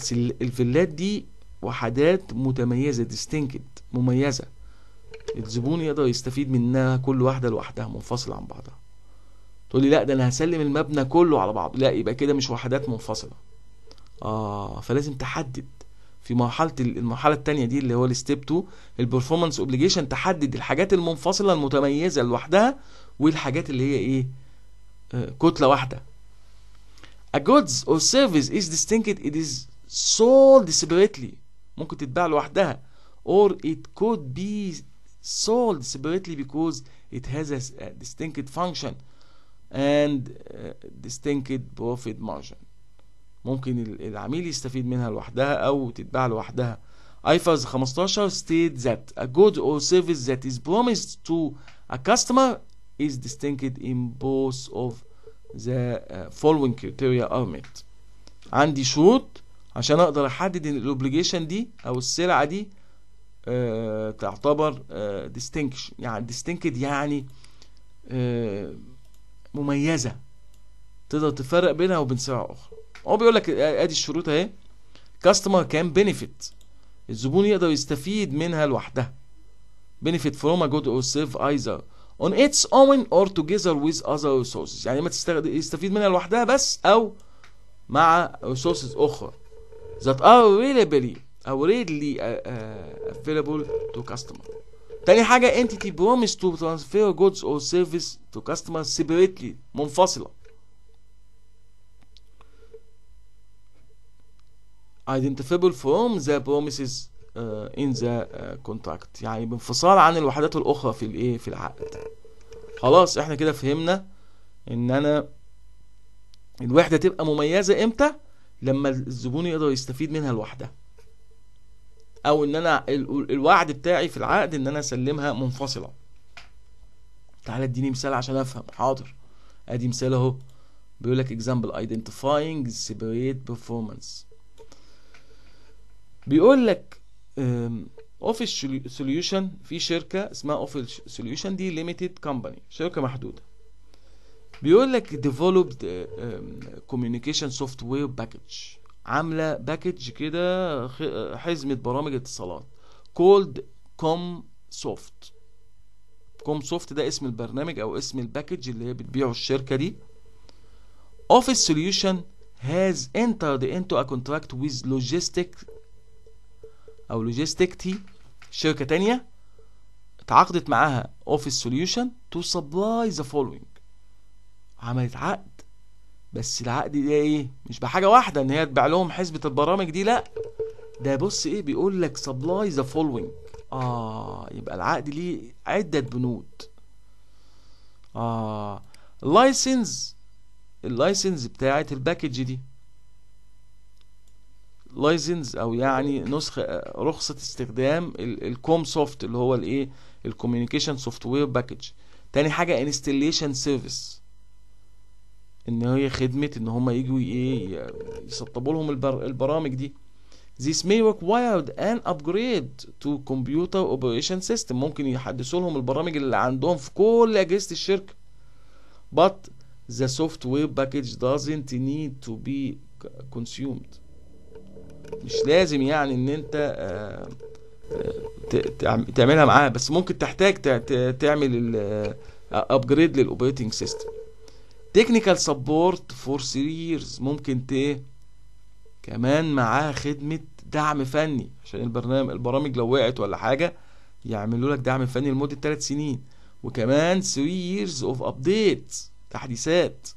الفيلات دي وحدات متميزه ديستنكت مميزه الزبون يقدر يستفيد منها كل واحده لوحدها منفصله عن بعضها تقول لي لا ده انا هسلم المبنى كله على بعض لا يبقى كده مش وحدات منفصله اه فلازم تحدد في مرحله المرحله الثانيه دي اللي هو الستيب 2 البرفورمانس اوبليجيشن تحدد الحاجات المنفصله المتميزه لوحدها والحاجات اللي هي ايه آه، كتله واحده A goods or service is distinct it is sold separately ممكن تتباع لوحدها or it could be sold separately because it has a distinct function and آه، distinct profit margin ممكن العميل يستفيد منها لوحدها او تتباع لوحدها ايفاز 15 state that a good or service that is promised to a customer is distinct in both of the uh, following criteria are met عندي شروط عشان اقدر احدد ان الاوبليجيشن دي او السلعه دي أه تعتبر أه يعني distinct يعني أه مميزه تقدر تفرق بينها وبين سلعه اخرى هو بيقول لك ادي الشروط اهي كاستمر كان بينيفيت الزبون يقدر يستفيد منها لوحدها بينيفيت فروم ا جود اور سيف ايزر اون اتس اون اور توجذر ويز اذر ريسورسز يعني اما تستفيد يستفيد منها لوحدها بس او مع ريسورسز اخرى ذات ار ريلابلي او ريدلي افيلابل تو كاستمر تاني حاجه انتيتي بروميس تو ترانسفير جودز اور سيرفيس تو كاستمر سيبريتلي منفصله identifiable from the promises uh, in the uh, contract يعني بانفصال عن الوحدات الاخرى في الايه في العقد خلاص احنا كده فهمنا ان انا الوحده تبقى مميزه امتى لما الزبون يقدر يستفيد منها لوحدها او ان انا الوعد بتاعي في العقد ان انا اسلمها منفصله تعالى اديني مثال عشان افهم حاضر ادي مثال اهو بيقول لك example identifying separate performance بيقول لك اوفيس سوليوشن في شركه اسمها اوفيس سوليوشن دي ليميتد كومباني شركه محدوده بيقول لك ديفلوبد كوميونيكيشن سوفت وير باكج عامله باكج كده حزمه برامج اتصالات كولد كوم سوفت كوم سوفت ده اسم البرنامج او اسم الباكج اللي هي بتبيعه الشركه دي اوفيس سوليوشن has entered into a contract with لوجيستيك او لوجيستيك تي شركه تانية اتعاقدت معاها اوفيس سوليوشن تو سبلاي ذا فولوينج عملت عقد بس العقد ده ايه مش بحاجه واحده ان هي تبيع لهم حسبه البرامج دي لا ده بص ايه بيقول لك سبلاي ذا فولوينج اه يبقى العقد ليه عده بنود اه لايسنس اللايسنس بتاعه الباكج دي لايسنس او يعني نسخه آه، رخصه استخدام الكوم سوفت اللي هو الايه الكوميونيكيشن سوفت وير باكج تاني حاجه انستليشن سيرفيس ان هي خدمه ان هم يجوا ايه يسطبوا لهم البر البرامج دي This may require an upgrade to computer operation system ممكن يحدثوا لهم البرامج اللي عندهم في كل أجهزة الشركة but the software package doesn't need to be consumed مش لازم يعني ان انت آه، آه، تعملها معاها بس ممكن تحتاج تعمل ابجريد للاوبريتنج سيستم تكنيكال سبورت فور سيريز ممكن ت كمان معاها خدمه دعم فني عشان البرنامج البرامج لو وقعت ولا حاجه يعملوا لك دعم فني لمده 3 سنين وكمان 3 years اوف ابديت تحديثات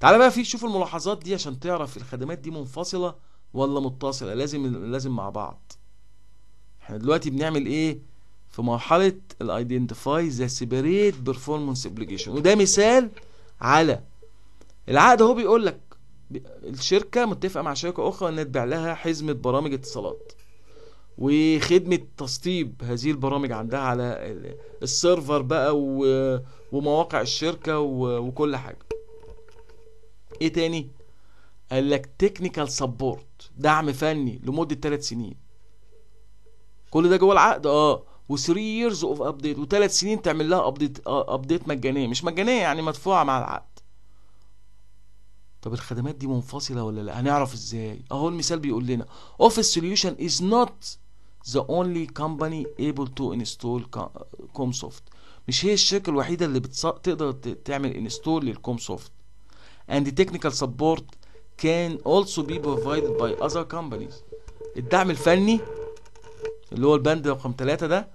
تعال بقى في شوف الملاحظات دي عشان تعرف الخدمات دي منفصله ولا متصلة لازم لازم مع بعض احنا دلوقتي بنعمل ايه في مرحلة ال identify the separate performance obligation وده مثال على العقد اهو بيقول لك الشركة متفقة مع شركة أخرى إنها تبيع لها حزمة برامج اتصالات وخدمة تسطيب هذه البرامج عندها على السيرفر بقى ومواقع الشركة وكل حاجة ايه تاني قال لك تكنيكال سبورت دعم فني لمده ثلاث سنين كل ده جوه العقد اه و3 ييرز اوف ابديت و3 سنين تعمل لها ابديت ابديت آه، مجانيه مش مجانيه يعني مدفوعه مع العقد طب الخدمات دي منفصله ولا لا هنعرف ازاي اهو المثال بيقول لنا اوفيس سوليوشن از نوت ذا اونلي كومباني ايبل تو انستول كوم سوفت مش هي الشركه الوحيده اللي بتص... تقدر تعمل انستول للكوم سوفت and technical support can also be provided by other companies الدعم الفني اللي هو البند رقم 3 ده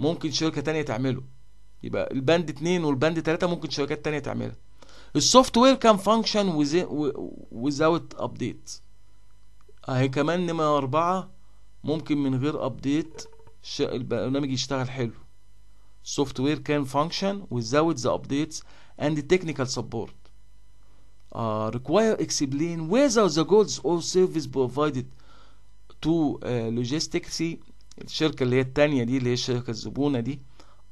ممكن شركة تانية تعمله يبقى البند 2 والبند 3 ممكن شركات تانية تعملها السوفت وير كان فانكشن without ابديت اهي كمان نمرة أربعة ممكن من غير ابديت البرنامج يشتغل حلو السوفت وير كان فانكشن without the updates and the technical support uh, require explain whether the goods or service provided to uh, logistics الشركة اللي هي التانية دي اللي هي الشركة الزبونة دي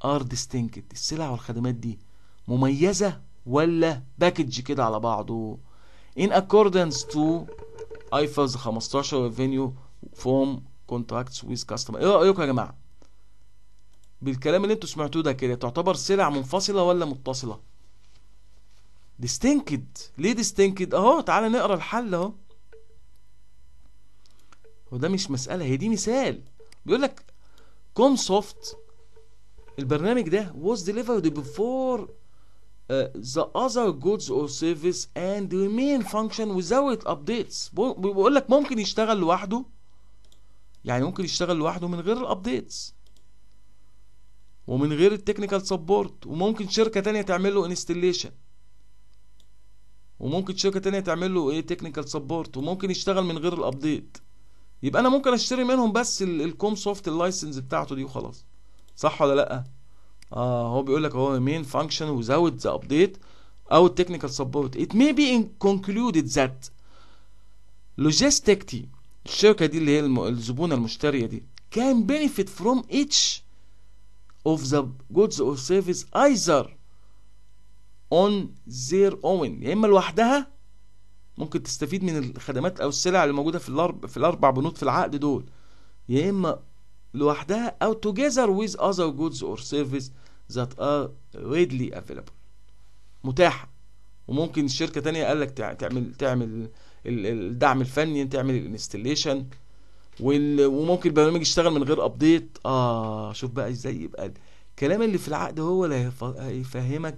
are distinct السلع والخدمات دي مميزة ولا باكج كده على بعضه in accordance to IFAS 15 revenue from contracts with customer ايه رأيكم يا جماعة بالكلام اللي انتوا سمعتوه ده كده تعتبر سلع منفصلة ولا متصلة ديستنكد ليه ديستنكد اهو تعالى نقرا الحل اهو وده مش مسألة هي دي مثال بيقول لك كوم سوفت البرنامج ده was delivered before uh, the other goods or service and the main function without updates بيقول لك ممكن يشتغل لوحده يعني ممكن يشتغل لوحده من غير الابديتس ومن غير التكنيكال سبورت وممكن شركة تانية تعمل له انستليشن وممكن شركه تانية تعمل له ايه تكنيكال سبورت وممكن يشتغل من غير الابديت يبقى انا ممكن اشتري منهم بس الكوم سوفت اللايسنس بتاعته دي وخلاص صح ولا لا اه هو بيقول لك هو مين فانكشن وزود ذا ابديت او سبورت ات مي بي ان كونكلودد ذات لوجيستيكتي الشركه دي اللي هي الزبونه المشتريه دي كان بينيفيت فروم اتش of the goods or service either اون زير اون يا اما لوحدها ممكن تستفيد من الخدمات او السلع اللي موجوده في الارب في الاربع بنود في العقد دول يا اما لوحدها او together with other goods or سيرفيس that are readily available متاحه وممكن شركه تانية قال لك تعمل تعمل الدعم الفني تعمل الانستليشن وممكن البرنامج يشتغل من غير ابديت اه شوف بقى ازاي يبقى الكلام اللي في العقد هو اللي هيفهمك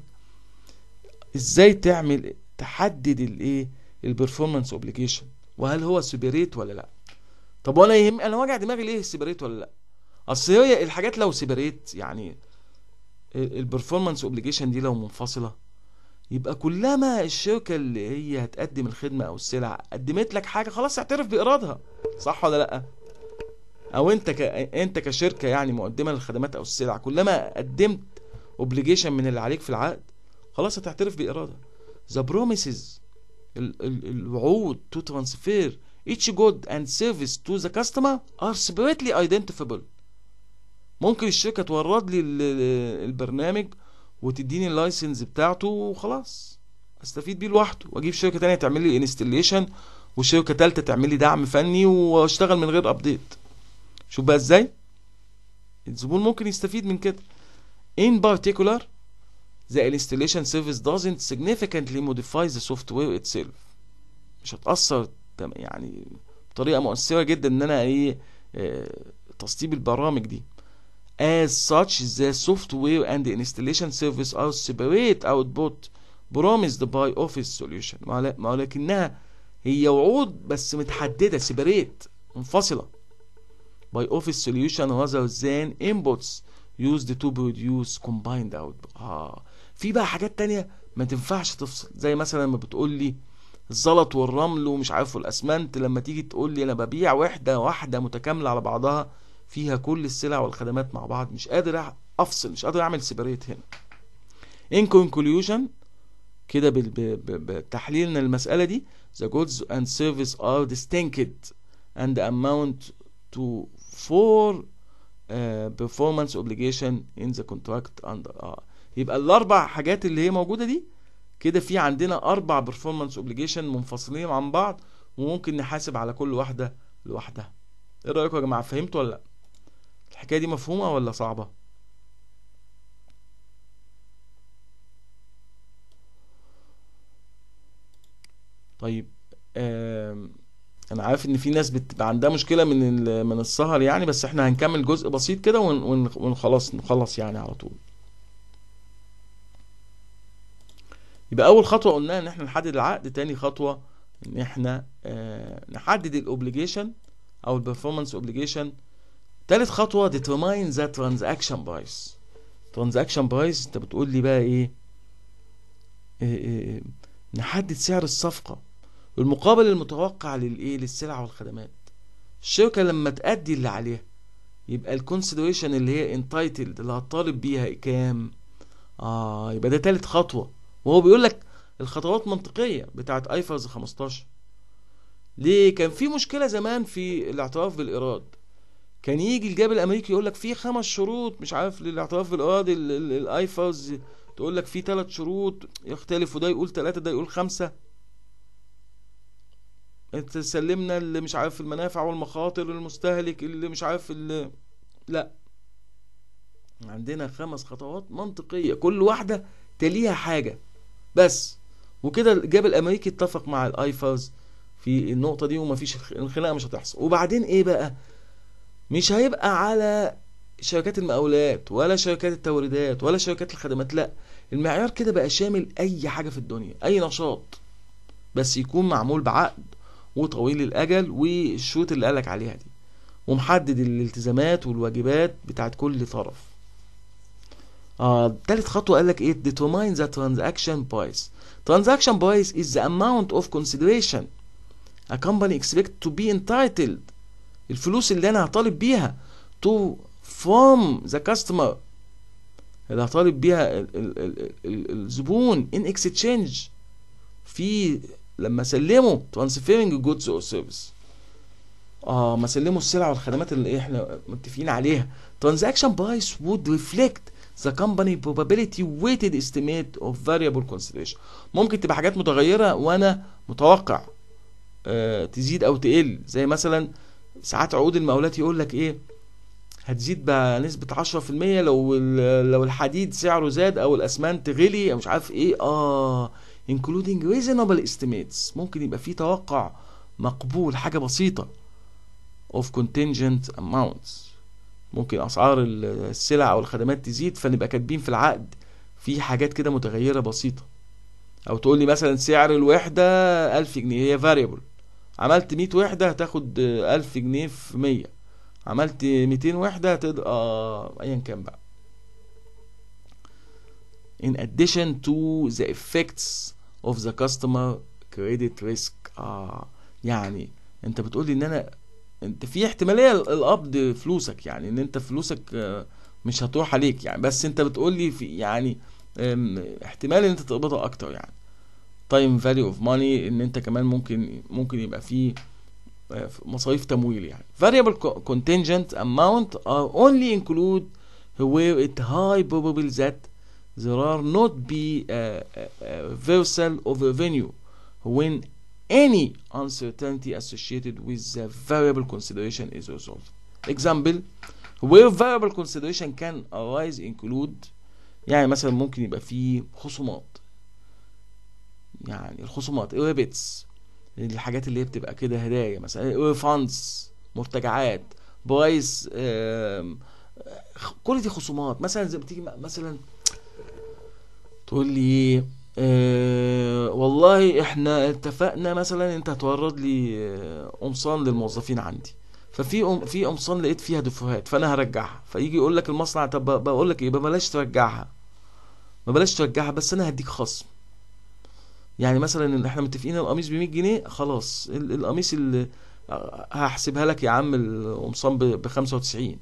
ازاي تعمل تحدد الايه البرفورمانس اوبليجيشن وهل هو سيبريت ولا لا طب وانا يهم انا واجع دماغي ليه سيبريت ولا لا اصل هي الحاجات لو سيبريت يعني البرفورمانس اوبليجيشن دي لو منفصله يبقى كلما الشركه اللي هي هتقدم الخدمه او السلعه قدمت لك حاجه خلاص اعترف بايرادها صح ولا لا او انت ك... انت كشركه يعني مقدمه للخدمات او السلع كلما قدمت اوبليجيشن من اللي عليك في العقد خلاص هتعترف بإرادة the promises الوعود to transfer each good and service to the customer are separately identifiable ممكن الشركة تورد لي البرنامج وتديني اللايسنس بتاعته وخلاص استفيد بيه لوحده واجيب شركة تانية تعمل لي انستليشن وشركة تالتة تعمل لي دعم فني واشتغل من غير ابديت شوف بقى ازاي الزبون ممكن يستفيد من كده in particular the installation service doesn't significantly modify the software itself مش هتأثر يعني بطريقة مؤثرة جدا ان انا ايه تسطيب البرامج دي as such the software and the installation service are separate output promised by office solution ولكنها هي وعود بس متحددة separate منفصلة by office solution rather than inputs used to produce combined output آه. في بقى حاجات تانية ما تنفعش تفصل زي مثلا لما بتقول لي الزلط والرمل ومش عارف الاسمنت لما تيجي تقول لي انا ببيع وحده واحده متكامله على بعضها فيها كل السلع والخدمات مع بعض مش قادر افصل مش قادر اعمل سيبريت هنا ان كونكلوجن كده بتحليلنا المساله دي the goods and service are distinct and amount to four uh, performance obligation in the contract under uh, يبقى الاربع حاجات اللي هي موجوده دي كده في عندنا اربع بيرفورمانس اوبليجيشن منفصلين عن بعض وممكن نحاسب على كل واحده لوحدها ايه رايكم يا جماعه فهمتوا ولا لا الحكايه دي مفهومه ولا صعبه طيب انا عارف ان في ناس بتبقى عندها مشكله من من السهر يعني بس احنا هنكمل جزء بسيط كده ونخلص نخلص يعني على طول يبقى اول خطوه قلناها ان احنا نحدد العقد تاني خطوه ان احنا آه، نحدد الاوبليجيشن او البرفورمانس اوبليجيشن تالت خطوه ديترماين ذا ترانزاكشن برايس ترانزاكشن برايس انت بتقول لي بقى ايه, إيه نحدد سعر الصفقه والمقابل المتوقع للايه للسلع والخدمات الشركه لما تأدي اللي عليها يبقى الكونسيدريشن اللي هي انتايتلد اللي هتطالب بيها كام اه يبقى ده تالت خطوه وهو بيقول لك الخطوات منطقية بتاعت ايفرز 15 ليه كان في مشكلة زمان في الاعتراف بالإيراد كان يجي الجاب الامريكي يقول لك في خمس شروط مش عارف للاعتراف بالإيراد الايفرز تقول لك في ثلاث شروط يختلف وده يقول ثلاثة ده يقول خمسة سلمنا اللي مش عارف المنافع والمخاطر المستهلك اللي مش عارف اللي لا عندنا خمس خطوات منطقية كل واحدة تليها حاجة بس وكده الجاب الامريكي اتفق مع الايفرز في النقطه دي ومفيش الخناقه مش هتحصل وبعدين ايه بقى مش هيبقى على شركات المقاولات ولا شركات التوريدات ولا شركات الخدمات لا المعيار كده بقى شامل اي حاجه في الدنيا اي نشاط بس يكون معمول بعقد وطويل الاجل والشروط اللي قالك عليها دي ومحدد الالتزامات والواجبات بتاعت كل طرف اه تالت خطوه قال لك ايه determine the transaction price transaction price is the amount of consideration a company expect to be entitled الفلوس اللي انا هطالب بيها to from the customer اللي هطالب بيها الزبون in exchange في لما سلمه transferring goods or service اه ما سلموا السلع والخدمات اللي احنا متفقين عليها transaction price would reflect the company probability weighted estimate of variable consideration ممكن تبقى حاجات متغيرة وانا متوقع آه تزيد او تقل زي مثلا ساعات عقود المقاولات يقول لك ايه هتزيد بنسبة 10% لو لو الحديد سعره زاد او الاسمنت غلي او مش عارف ايه اه including reasonable estimates ممكن يبقى في توقع مقبول حاجة بسيطة of contingent amounts ممكن اسعار السلع او الخدمات تزيد فنبقى كاتبين في العقد في حاجات كده متغيره بسيطه او تقول لي مثلا سعر الوحده 1000 جنيه هي فاريبل عملت 100 وحده هتاخد 1000 جنيه في 100 عملت 200 وحده هتبقى آه... ايا كان بقى in addition to the effects of the customer credit risk اه يعني انت بتقول لي ان انا انت في احتماليه القبض فلوسك يعني ان انت فلوسك آه، مش هتروح عليك يعني بس انت بتقول لي في يعني احتمال ان انت تقبضها اكتر يعني تايم فاليو اوف ماني ان انت كمان ممكن ممكن يبقى في آه، مصاريف تمويل يعني variable contingent amount are only include where it high probable that there are not be a, uh, reversal of revenue when any uncertainty associated with the variable consideration is resolved. Example, where variable consideration can arise include يعني مثلا ممكن يبقى فيه خصومات يعني الخصومات ريبتس الحاجات اللي هي بتبقى كده هدايا مثلا ريفاندز مرتجعات برايس كل دي خصومات مثلا زي بتيجي مثلا تقول لي إيه والله احنا اتفقنا مثلا انت هتورد لي آه، قمصان للموظفين عندي ففي أم في قمصان لقيت فيها دفوهات فانا هرجعها فيجي يقول لك المصنع طب بقول لك ايه بلاش ترجعها ما بلاش ترجعها بس انا هديك خصم يعني مثلا احنا متفقين القميص ب 100 جنيه خلاص القميص اللي آه، هحسبها لك يا عم القمصان ب 95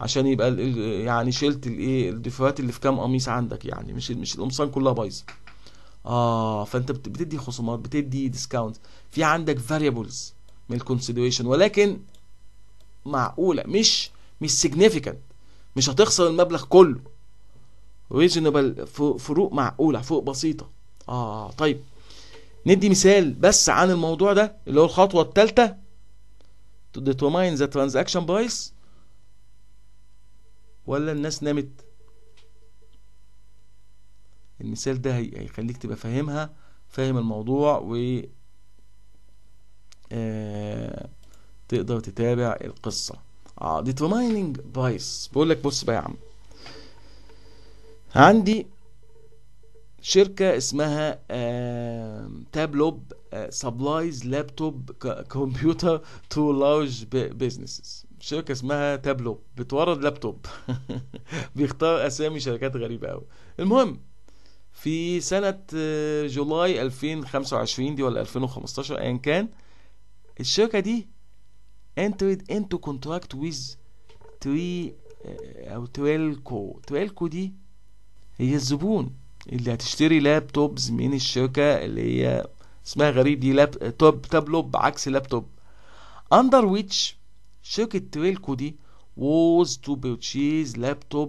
عشان يبقى يعني شلت الايه الدفوهات اللي في كام قميص عندك يعني مش مش القمصان كلها بايظه اه فانت بتدي خصومات بتدي ديسكاونت في عندك فاريبلز من الكونسيدريشن ولكن معقوله مش مش سيجنيفيكانت مش هتخسر المبلغ كله ريزونبل فروق معقوله فروق بسيطه اه طيب ندي مثال بس عن الموضوع ده اللي هو الخطوه الثالثه to determine the transaction price ولا الناس نامت المثال ده هيخليك تبقى فاهمها فاهم الموضوع و آه، تقدر تتابع القصة اه ديترمايننج بايس بقول لك بص بقى يا عم عندي شركة اسمها تابلوب سبلايز لابتوب كمبيوتر تو لارج بيزنسز شركة اسمها تابلوب بتورد لابتوب بيختار اسامي شركات غريبة قوي المهم في سنة آه، جولاي 2025 دي ولا 2015 ايا كان الشركة دي entered into contract with 3 آه، او تويلكو تويلكو دي هي الزبون اللي هتشتري لابتوبز من الشركة اللي هي اسمها غريب دي لابتوب تابلوب عكس لابتوب under which شركة تويلكو دي was to purchase laptop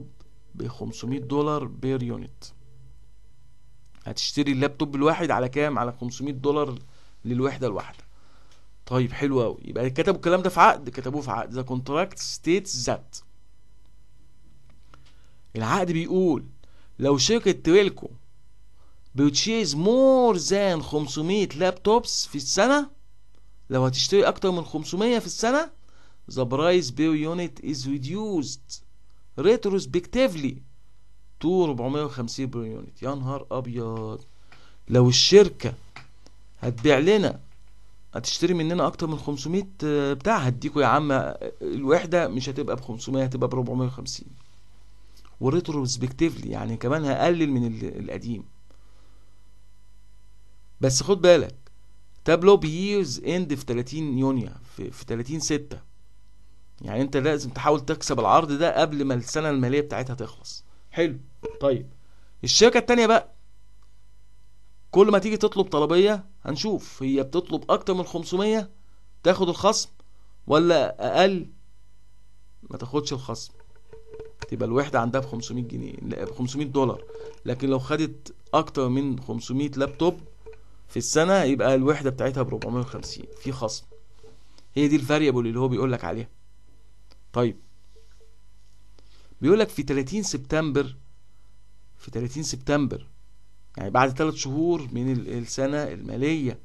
ب 500 دولار بير يونت هتشتري اللابتوب الواحد على كام على 500 دولار للوحده الواحده طيب حلو قوي يبقى كتبوا الكلام ده في عقد كتبوه في عقد ذا كونتراكت ستيتس ذات العقد بيقول لو شركة تويلكو بتشيز مور ذان 500 لابتوبس في السنة لو هتشتري أكتر من 500 في السنة the price per unit is reduced retrospectively تو 450 بير يونت يا نهار ابيض لو الشركه هتبيع لنا هتشتري مننا اكتر من 500 آه، بتاع هديكوا يا عم آه، الوحده مش هتبقى ب 500 هتبقى ب 450 وريتروسبكتيفلي يعني كمان هقلل من القديم بس خد بالك تابلو بييرز اند في 30 يونيو في, في 30 6 يعني انت لازم تحاول تكسب العرض ده قبل ما السنه الماليه بتاعتها تخلص حلو طيب الشركة التانية بقى كل ما تيجي تطلب طلبية هنشوف هي بتطلب اكتر من 500 تاخد الخصم ولا اقل ما تاخدش الخصم تبقى الوحدة عندها ب 500 جنيه ب 500 دولار لكن لو خدت اكتر من 500 لابتوب في السنة يبقى الوحدة بتاعتها ب 450 في خصم هي دي الفاريبل اللي هو بيقول لك عليها طيب بيقول لك في 30 سبتمبر في 30 سبتمبر يعني بعد ثلاث شهور من السنة المالية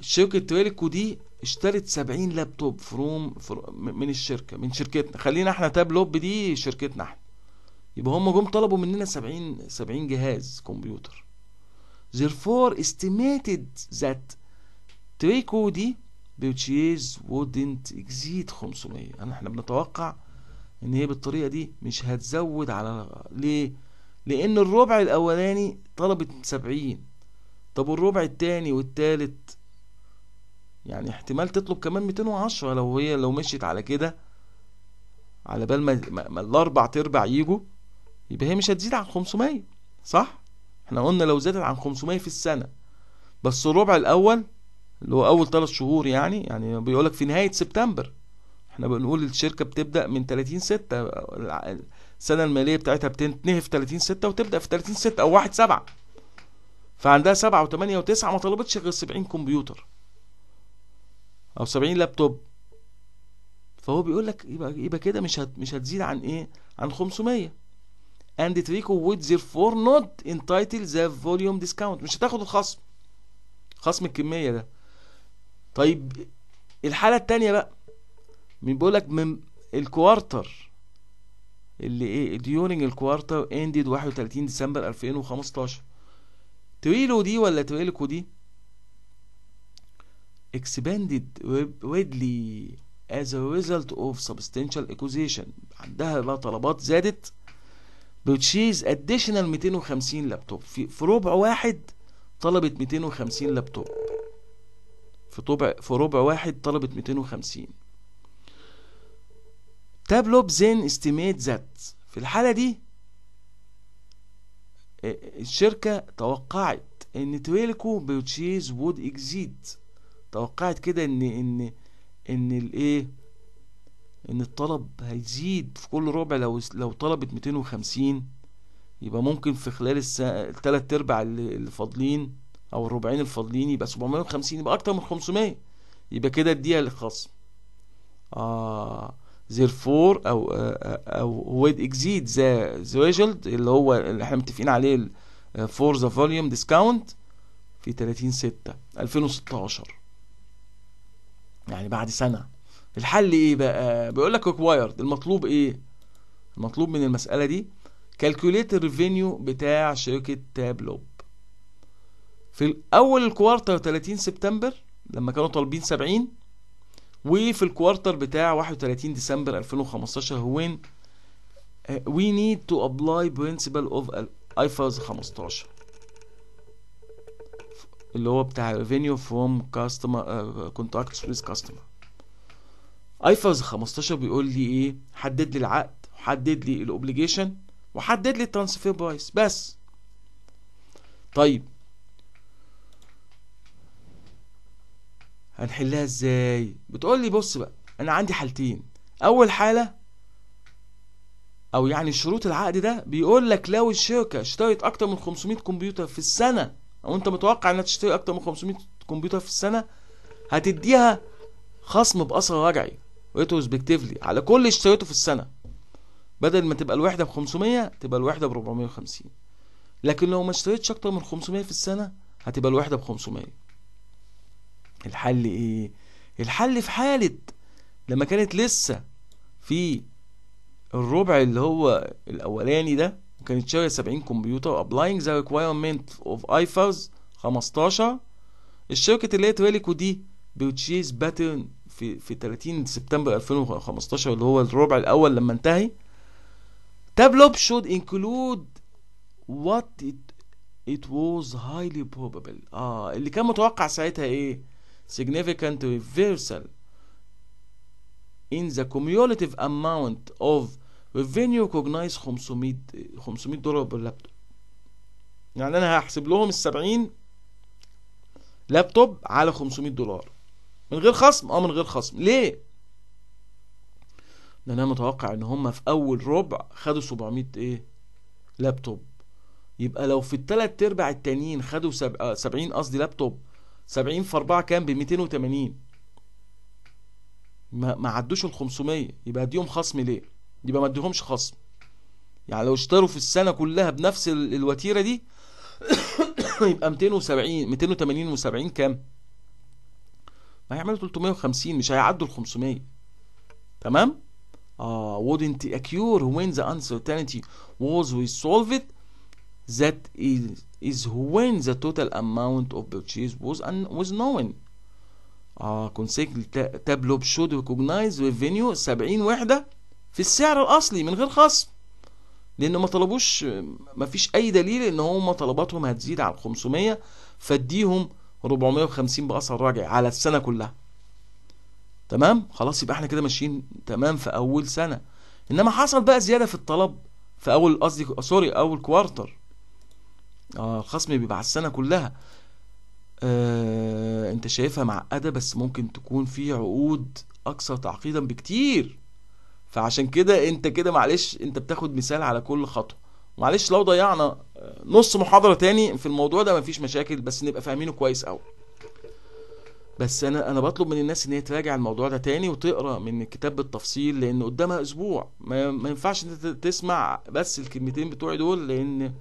شركة تويلكو دي اشترت 70 لابتوب فروم من الشركة من شركتنا خلينا احنا تابلوب دي شركتنا احنا يبقى هم جم طلبوا مننا 70 70 جهاز كمبيوتر therefore استيميتد ذات تويكو دي بيوتشيز وودنت اكزيد 500 احنا بنتوقع ان هي بالطريقه دي مش هتزود على ليه لان الربع الاولاني طلبت سبعين طب والربع التاني والتالت يعني احتمال تطلب كمان ميتين وعشرة لو هي لو مشيت على كده على بال ما, ما الاربع تربع يجوا يبقى هي مش هتزيد عن خمسمية صح احنا قلنا لو زادت عن خمسمية في السنة بس الربع الاول اللي هو اول ثلاث شهور يعني يعني بيقولك في نهاية سبتمبر احنا بنقول الشركة بتبدأ من 30 6 السنة المالية بتاعتها بتنتهي في 30 6 وتبدأ في 30 6 أو 1 7 فعندها 7 و8 و9 ما طلبتش غير 70 كمبيوتر أو 70 لابتوب فهو بيقول لك يبقى يبقى كده مش هت مش هتزيد عن ايه؟ عن 500 and with would therefore not entitle the volume discount مش هتاخد الخصم خصم الكمية ده طيب الحالة التانية بقى مين بيقولك من الكوارتر اللي ايه ديورنج الكوارتر اندد 31 ديسمبر 2015 تويلو دي ولا تويلكو دي expanded readily as a result of substantial acquisition عندها بقى طلبات زادت بتشيز اديشنال 250 لابتوب في, في ربع واحد طلبت 250 لابتوب في طبع في ربع واحد طلبت 250 تابلوب زين استيميت ذات في الحالة دي آه، الشركة توقعت ان تويلكو بيوتشيز وود اكزيد توقعت كده ان ان ان الايه ان الطلب هيزيد في كل ربع لو لو طلبت 250 يبقى ممكن في خلال الثلاث ارباع اللي فاضلين او الربعين الفاضلين يبقى 750 يبقى اكتر من 500 يبقى كده اديها للخصم اه زيرفور او او ويد اكزيد ذا زويجلد اللي هو اللي احنا متفقين عليه آه، فور ذا فوليوم ديسكاونت في 30 6 2016 يعني بعد سنه الحل ايه بقى بيقول لك ريكوايرد المطلوب ايه المطلوب من المساله دي كالكوليت الريفينيو بتاع شركه تابلوب في اول الكوارتر 30 سبتمبر لما كانوا طالبين 70 وفي الكوارتر بتاع 31 ديسمبر 2015 وين وي نيد تو ابلاي برنسبل اوف ايفاز 15 اللي هو بتاع ريفينيو فروم كاستمر كونتراكتس ويز كاستمر ايفاز 15 بيقول لي ايه حدد لي العقد وحدد لي الاوبليجيشن وحدد لي الترانسفير برايس بس طيب هنحلها ازاي بتقول لي بص بقى انا عندي حالتين اول حاله او يعني شروط العقد ده بيقول لك لو الشركه اشترت اكتر من 500 كمبيوتر في السنه او انت متوقع انها تشتري اكتر من 500 كمبيوتر في السنه هتديها خصم باثر رجعي ريتروسبكتيفلي على كل اشتريته في السنه بدل ما تبقى الوحده ب 500 تبقى الوحده ب 450 لكن لو ما اشتريتش اكتر من 500 في السنه هتبقى الوحده ب 500 الحل ايه الحل في حالة لما كانت لسه في الربع اللي هو الاولاني ده وكانت شارية 70 كمبيوتر ابلاينج ذا ريكوايرمنت اوف ايفرز 15 الشركة اللي هي تريليكو دي بيرتشيز باترن في في 30 سبتمبر 2015 اللي هو الربع الاول لما انتهي تابلوب شود انكلود وات ات واز هايلي بروبابل اه اللي كان متوقع ساعتها ايه significant reversal in the cumulative amount of revenue recognized 500 500 دولار باللابتوب يعني انا هحسب لهم ال 70 لابتوب على 500 دولار من غير خصم اه من غير خصم ليه لان انا متوقع ان هم في اول ربع خدوا 700 ايه لابتوب يبقى لو في التلات ارباع التانيين خدوا 70 آه، قصدي لابتوب 70 في 4 كام ب 280 ما ما عدوش ال 500 يبقى اديهم خصم ليه يبقى ما اديهمش خصم يعني لو اشتروا في السنه كلها بنفس الوتيره دي يبقى 270 280 و70 كام ما هيعملوا 350 مش هيعدوا ال 500 تمام اه wouldn't occur when the uncertainty was we solve it that is is when the total amount of purchase was, un was known اه كونسيك تابلوب شود ريكوجنايز ريفينيو 70 وحده في السعر الاصلي من غير خصم لان ما طلبوش ما فيش اي دليل ان هم طلباتهم هتزيد على 500 فاديهم 450 باسعار راجع على السنه كلها تمام خلاص يبقى احنا كده ماشيين تمام في اول سنه انما حصل بقى زياده في الطلب في اول قصدي سوري اول كوارتر اه الخصم بيبقى على السنه كلها آه انت شايفها معقده بس ممكن تكون في عقود اكثر تعقيدا بكتير فعشان كده انت كده معلش انت بتاخد مثال على كل خطوه معلش لو ضيعنا آه، نص محاضره تاني في الموضوع ده مفيش مشاكل بس نبقى فاهمينه كويس قوي بس انا انا بطلب من الناس ان هي تراجع الموضوع ده تاني وتقرا من الكتاب بالتفصيل لان قدامها اسبوع ما, ما ينفعش انت تسمع بس الكلمتين بتوعي دول لان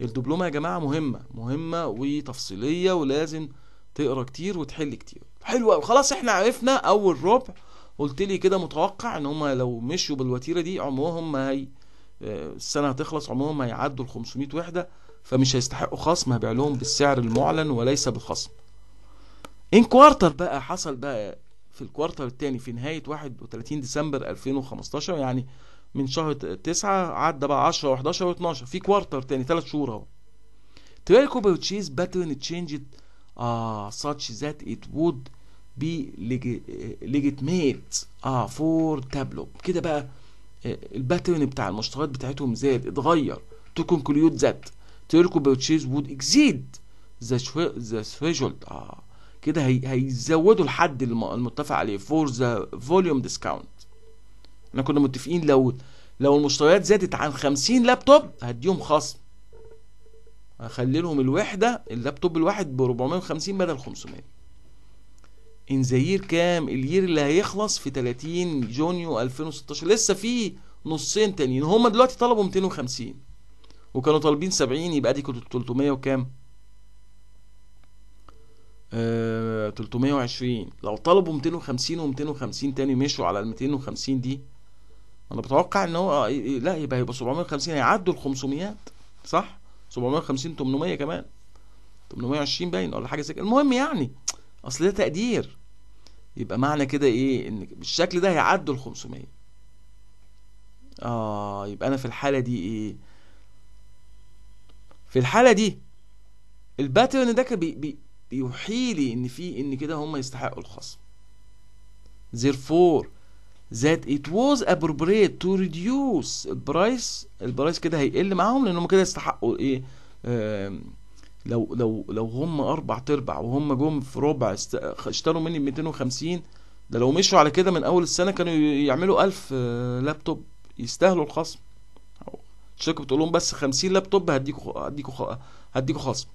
الدبلومه يا جماعه مهمه مهمه وتفصيليه ولازم تقرا كتير وتحل كتير حلو قوي خلاص احنا عرفنا اول ربع قلت لي كده متوقع ان هم لو مشوا بالوتيره دي عمرهم ما هي آه، السنه هتخلص عمرهم ما هيعدوا ال 500 وحده فمش هيستحقوا خصم هبيع لهم بالسعر المعلن وليس بالخصم ان كوارتر بقى حصل بقى في الكوارتر الثاني في نهايه 31 ديسمبر 2015 يعني من شهر تسعة عدى بقى 10 و11 و12 في كوارتر تاني ثلاث شهور اهو تريل كوبر تشيز باترن تشينج اه ذات ات وود بي ليجيت ميت اه فور تابلو كده بقى آه، الباترن بتاع المشتريات بتاعتهم زاد اتغير تو كونكلود ذات تريل كوبر تشيز اكزيد exceed ذا ثريشولد اه كده هيزودوا الحد المتفق عليه فور ذا فوليوم ديسكاونت احنا كنا متفقين لو لو المشتريات زادت عن 50 لابتوب هديهم خصم هخلي لهم الوحده اللابتوب الواحد ب 450 بدل 500 انزير كام الير اللي هيخلص في 30 يونيو 2016 لسه في نصين تانيين هما دلوقتي طلبوا 250 وكانوا طالبين 70 يبقى دي كنت 300 وكام آه 320 لو طلبوا 250 و250 تاني مشوا على ال 250 دي انا بتوقع ان هو آه، لا يبقى هيبقى 750 هيعدوا ال 500 صح 750 800 كمان 820 باين ولا حاجه زي كده المهم يعني اصل ده تقدير يبقى معنى كده ايه ان بالشكل ده هيعدوا ال 500 اه يبقى انا في الحاله دي ايه في الحاله دي الباترن ده بي بي بيوحي لي ان في ان كده هم يستحقوا الخصم therefore that it was appropriate to reduce البرايس البرايس كده هيقل معاهم لان هم كده يستحقوا ايه لو لو لو هم اربع تربع وهم جم في ربع اشتروا مني ب 250 ده لو مشوا على كده من اول السنه كانوا يعملوا 1000 آه، لابتوب يستاهلوا الخصم الشركه بتقول لهم بس 50 لابتوب هديكوا هديكوا هديكوا خصم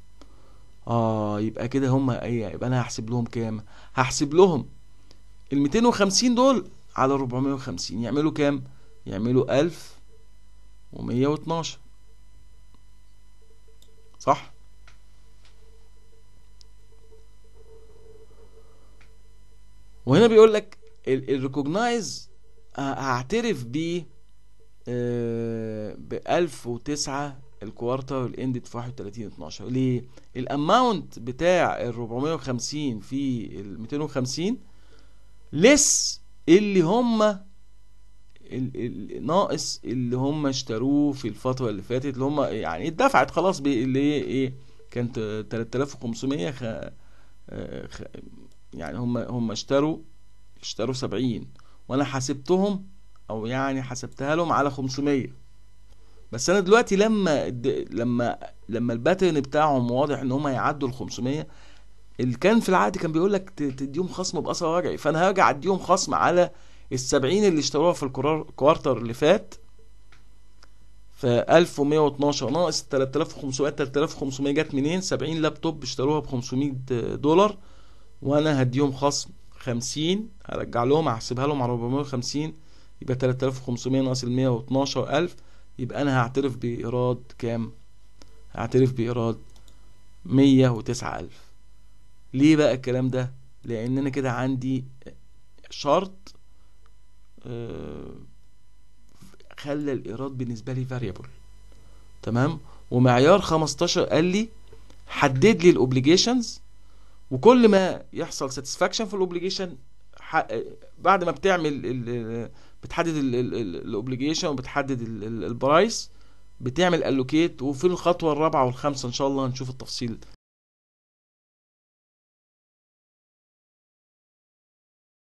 اه يبقى كده هم ايه يبقى انا هحسب لهم كام هحسب لهم ال 250 دول على 450 يعملوا كام يعملوا 1112 صح وهنا بيقول لك الريكوجنايز آه، هعترف بيه ب 1009 آه، الكوارتر والاندد في 31 12 ليه الاماونت بتاع ال 450 في ال 250 لس اللي هم ناقص اللي هم اشتروه في الفترة اللي فاتت اللي هم يعني اتدفعت خلاص اللي هي ايه كانت 3500 خ... آه، خ... يعني هم هم اشتروا اشتروا 70 وانا حاسبتهم او يعني حسبتها لهم على 500 بس انا دلوقتي لما لما لما الباترن بتاعهم واضح ان هم هيعدوا ال 500 اللي كان في العقد كان بيقول لك تديهم خصم باثر رجعي فانا هرجع اديهم خصم على السبعين اللي اشتروها في الكوارتر اللي فات ف 1112 ناقص 3500 3500 جت منين 70 لابتوب اشتروها ب 500 دولار وانا هديهم خصم 50 هرجع لهم هحسبها لهم على 450 يبقى 3500 ناقص ال 112000 يبقى انا هعترف بايراد كام هعترف بايراد 109000 ليه بقى الكلام ده لان انا كده عندي شرط آه، خلى الايراد بالنسبه لي فاريبل تمام ومعيار 15 قال لي حدد لي الاوبليجيشنز وكل ما يحصل ساتسفاكشن في الاوبليجيشن بعد ما بتعمل بتحدد الاوبليجيشن وبتحدد البرايس بتعمل الوكيت وفي الخطوه الرابعه والخامسه ان شاء الله هنشوف التفصيل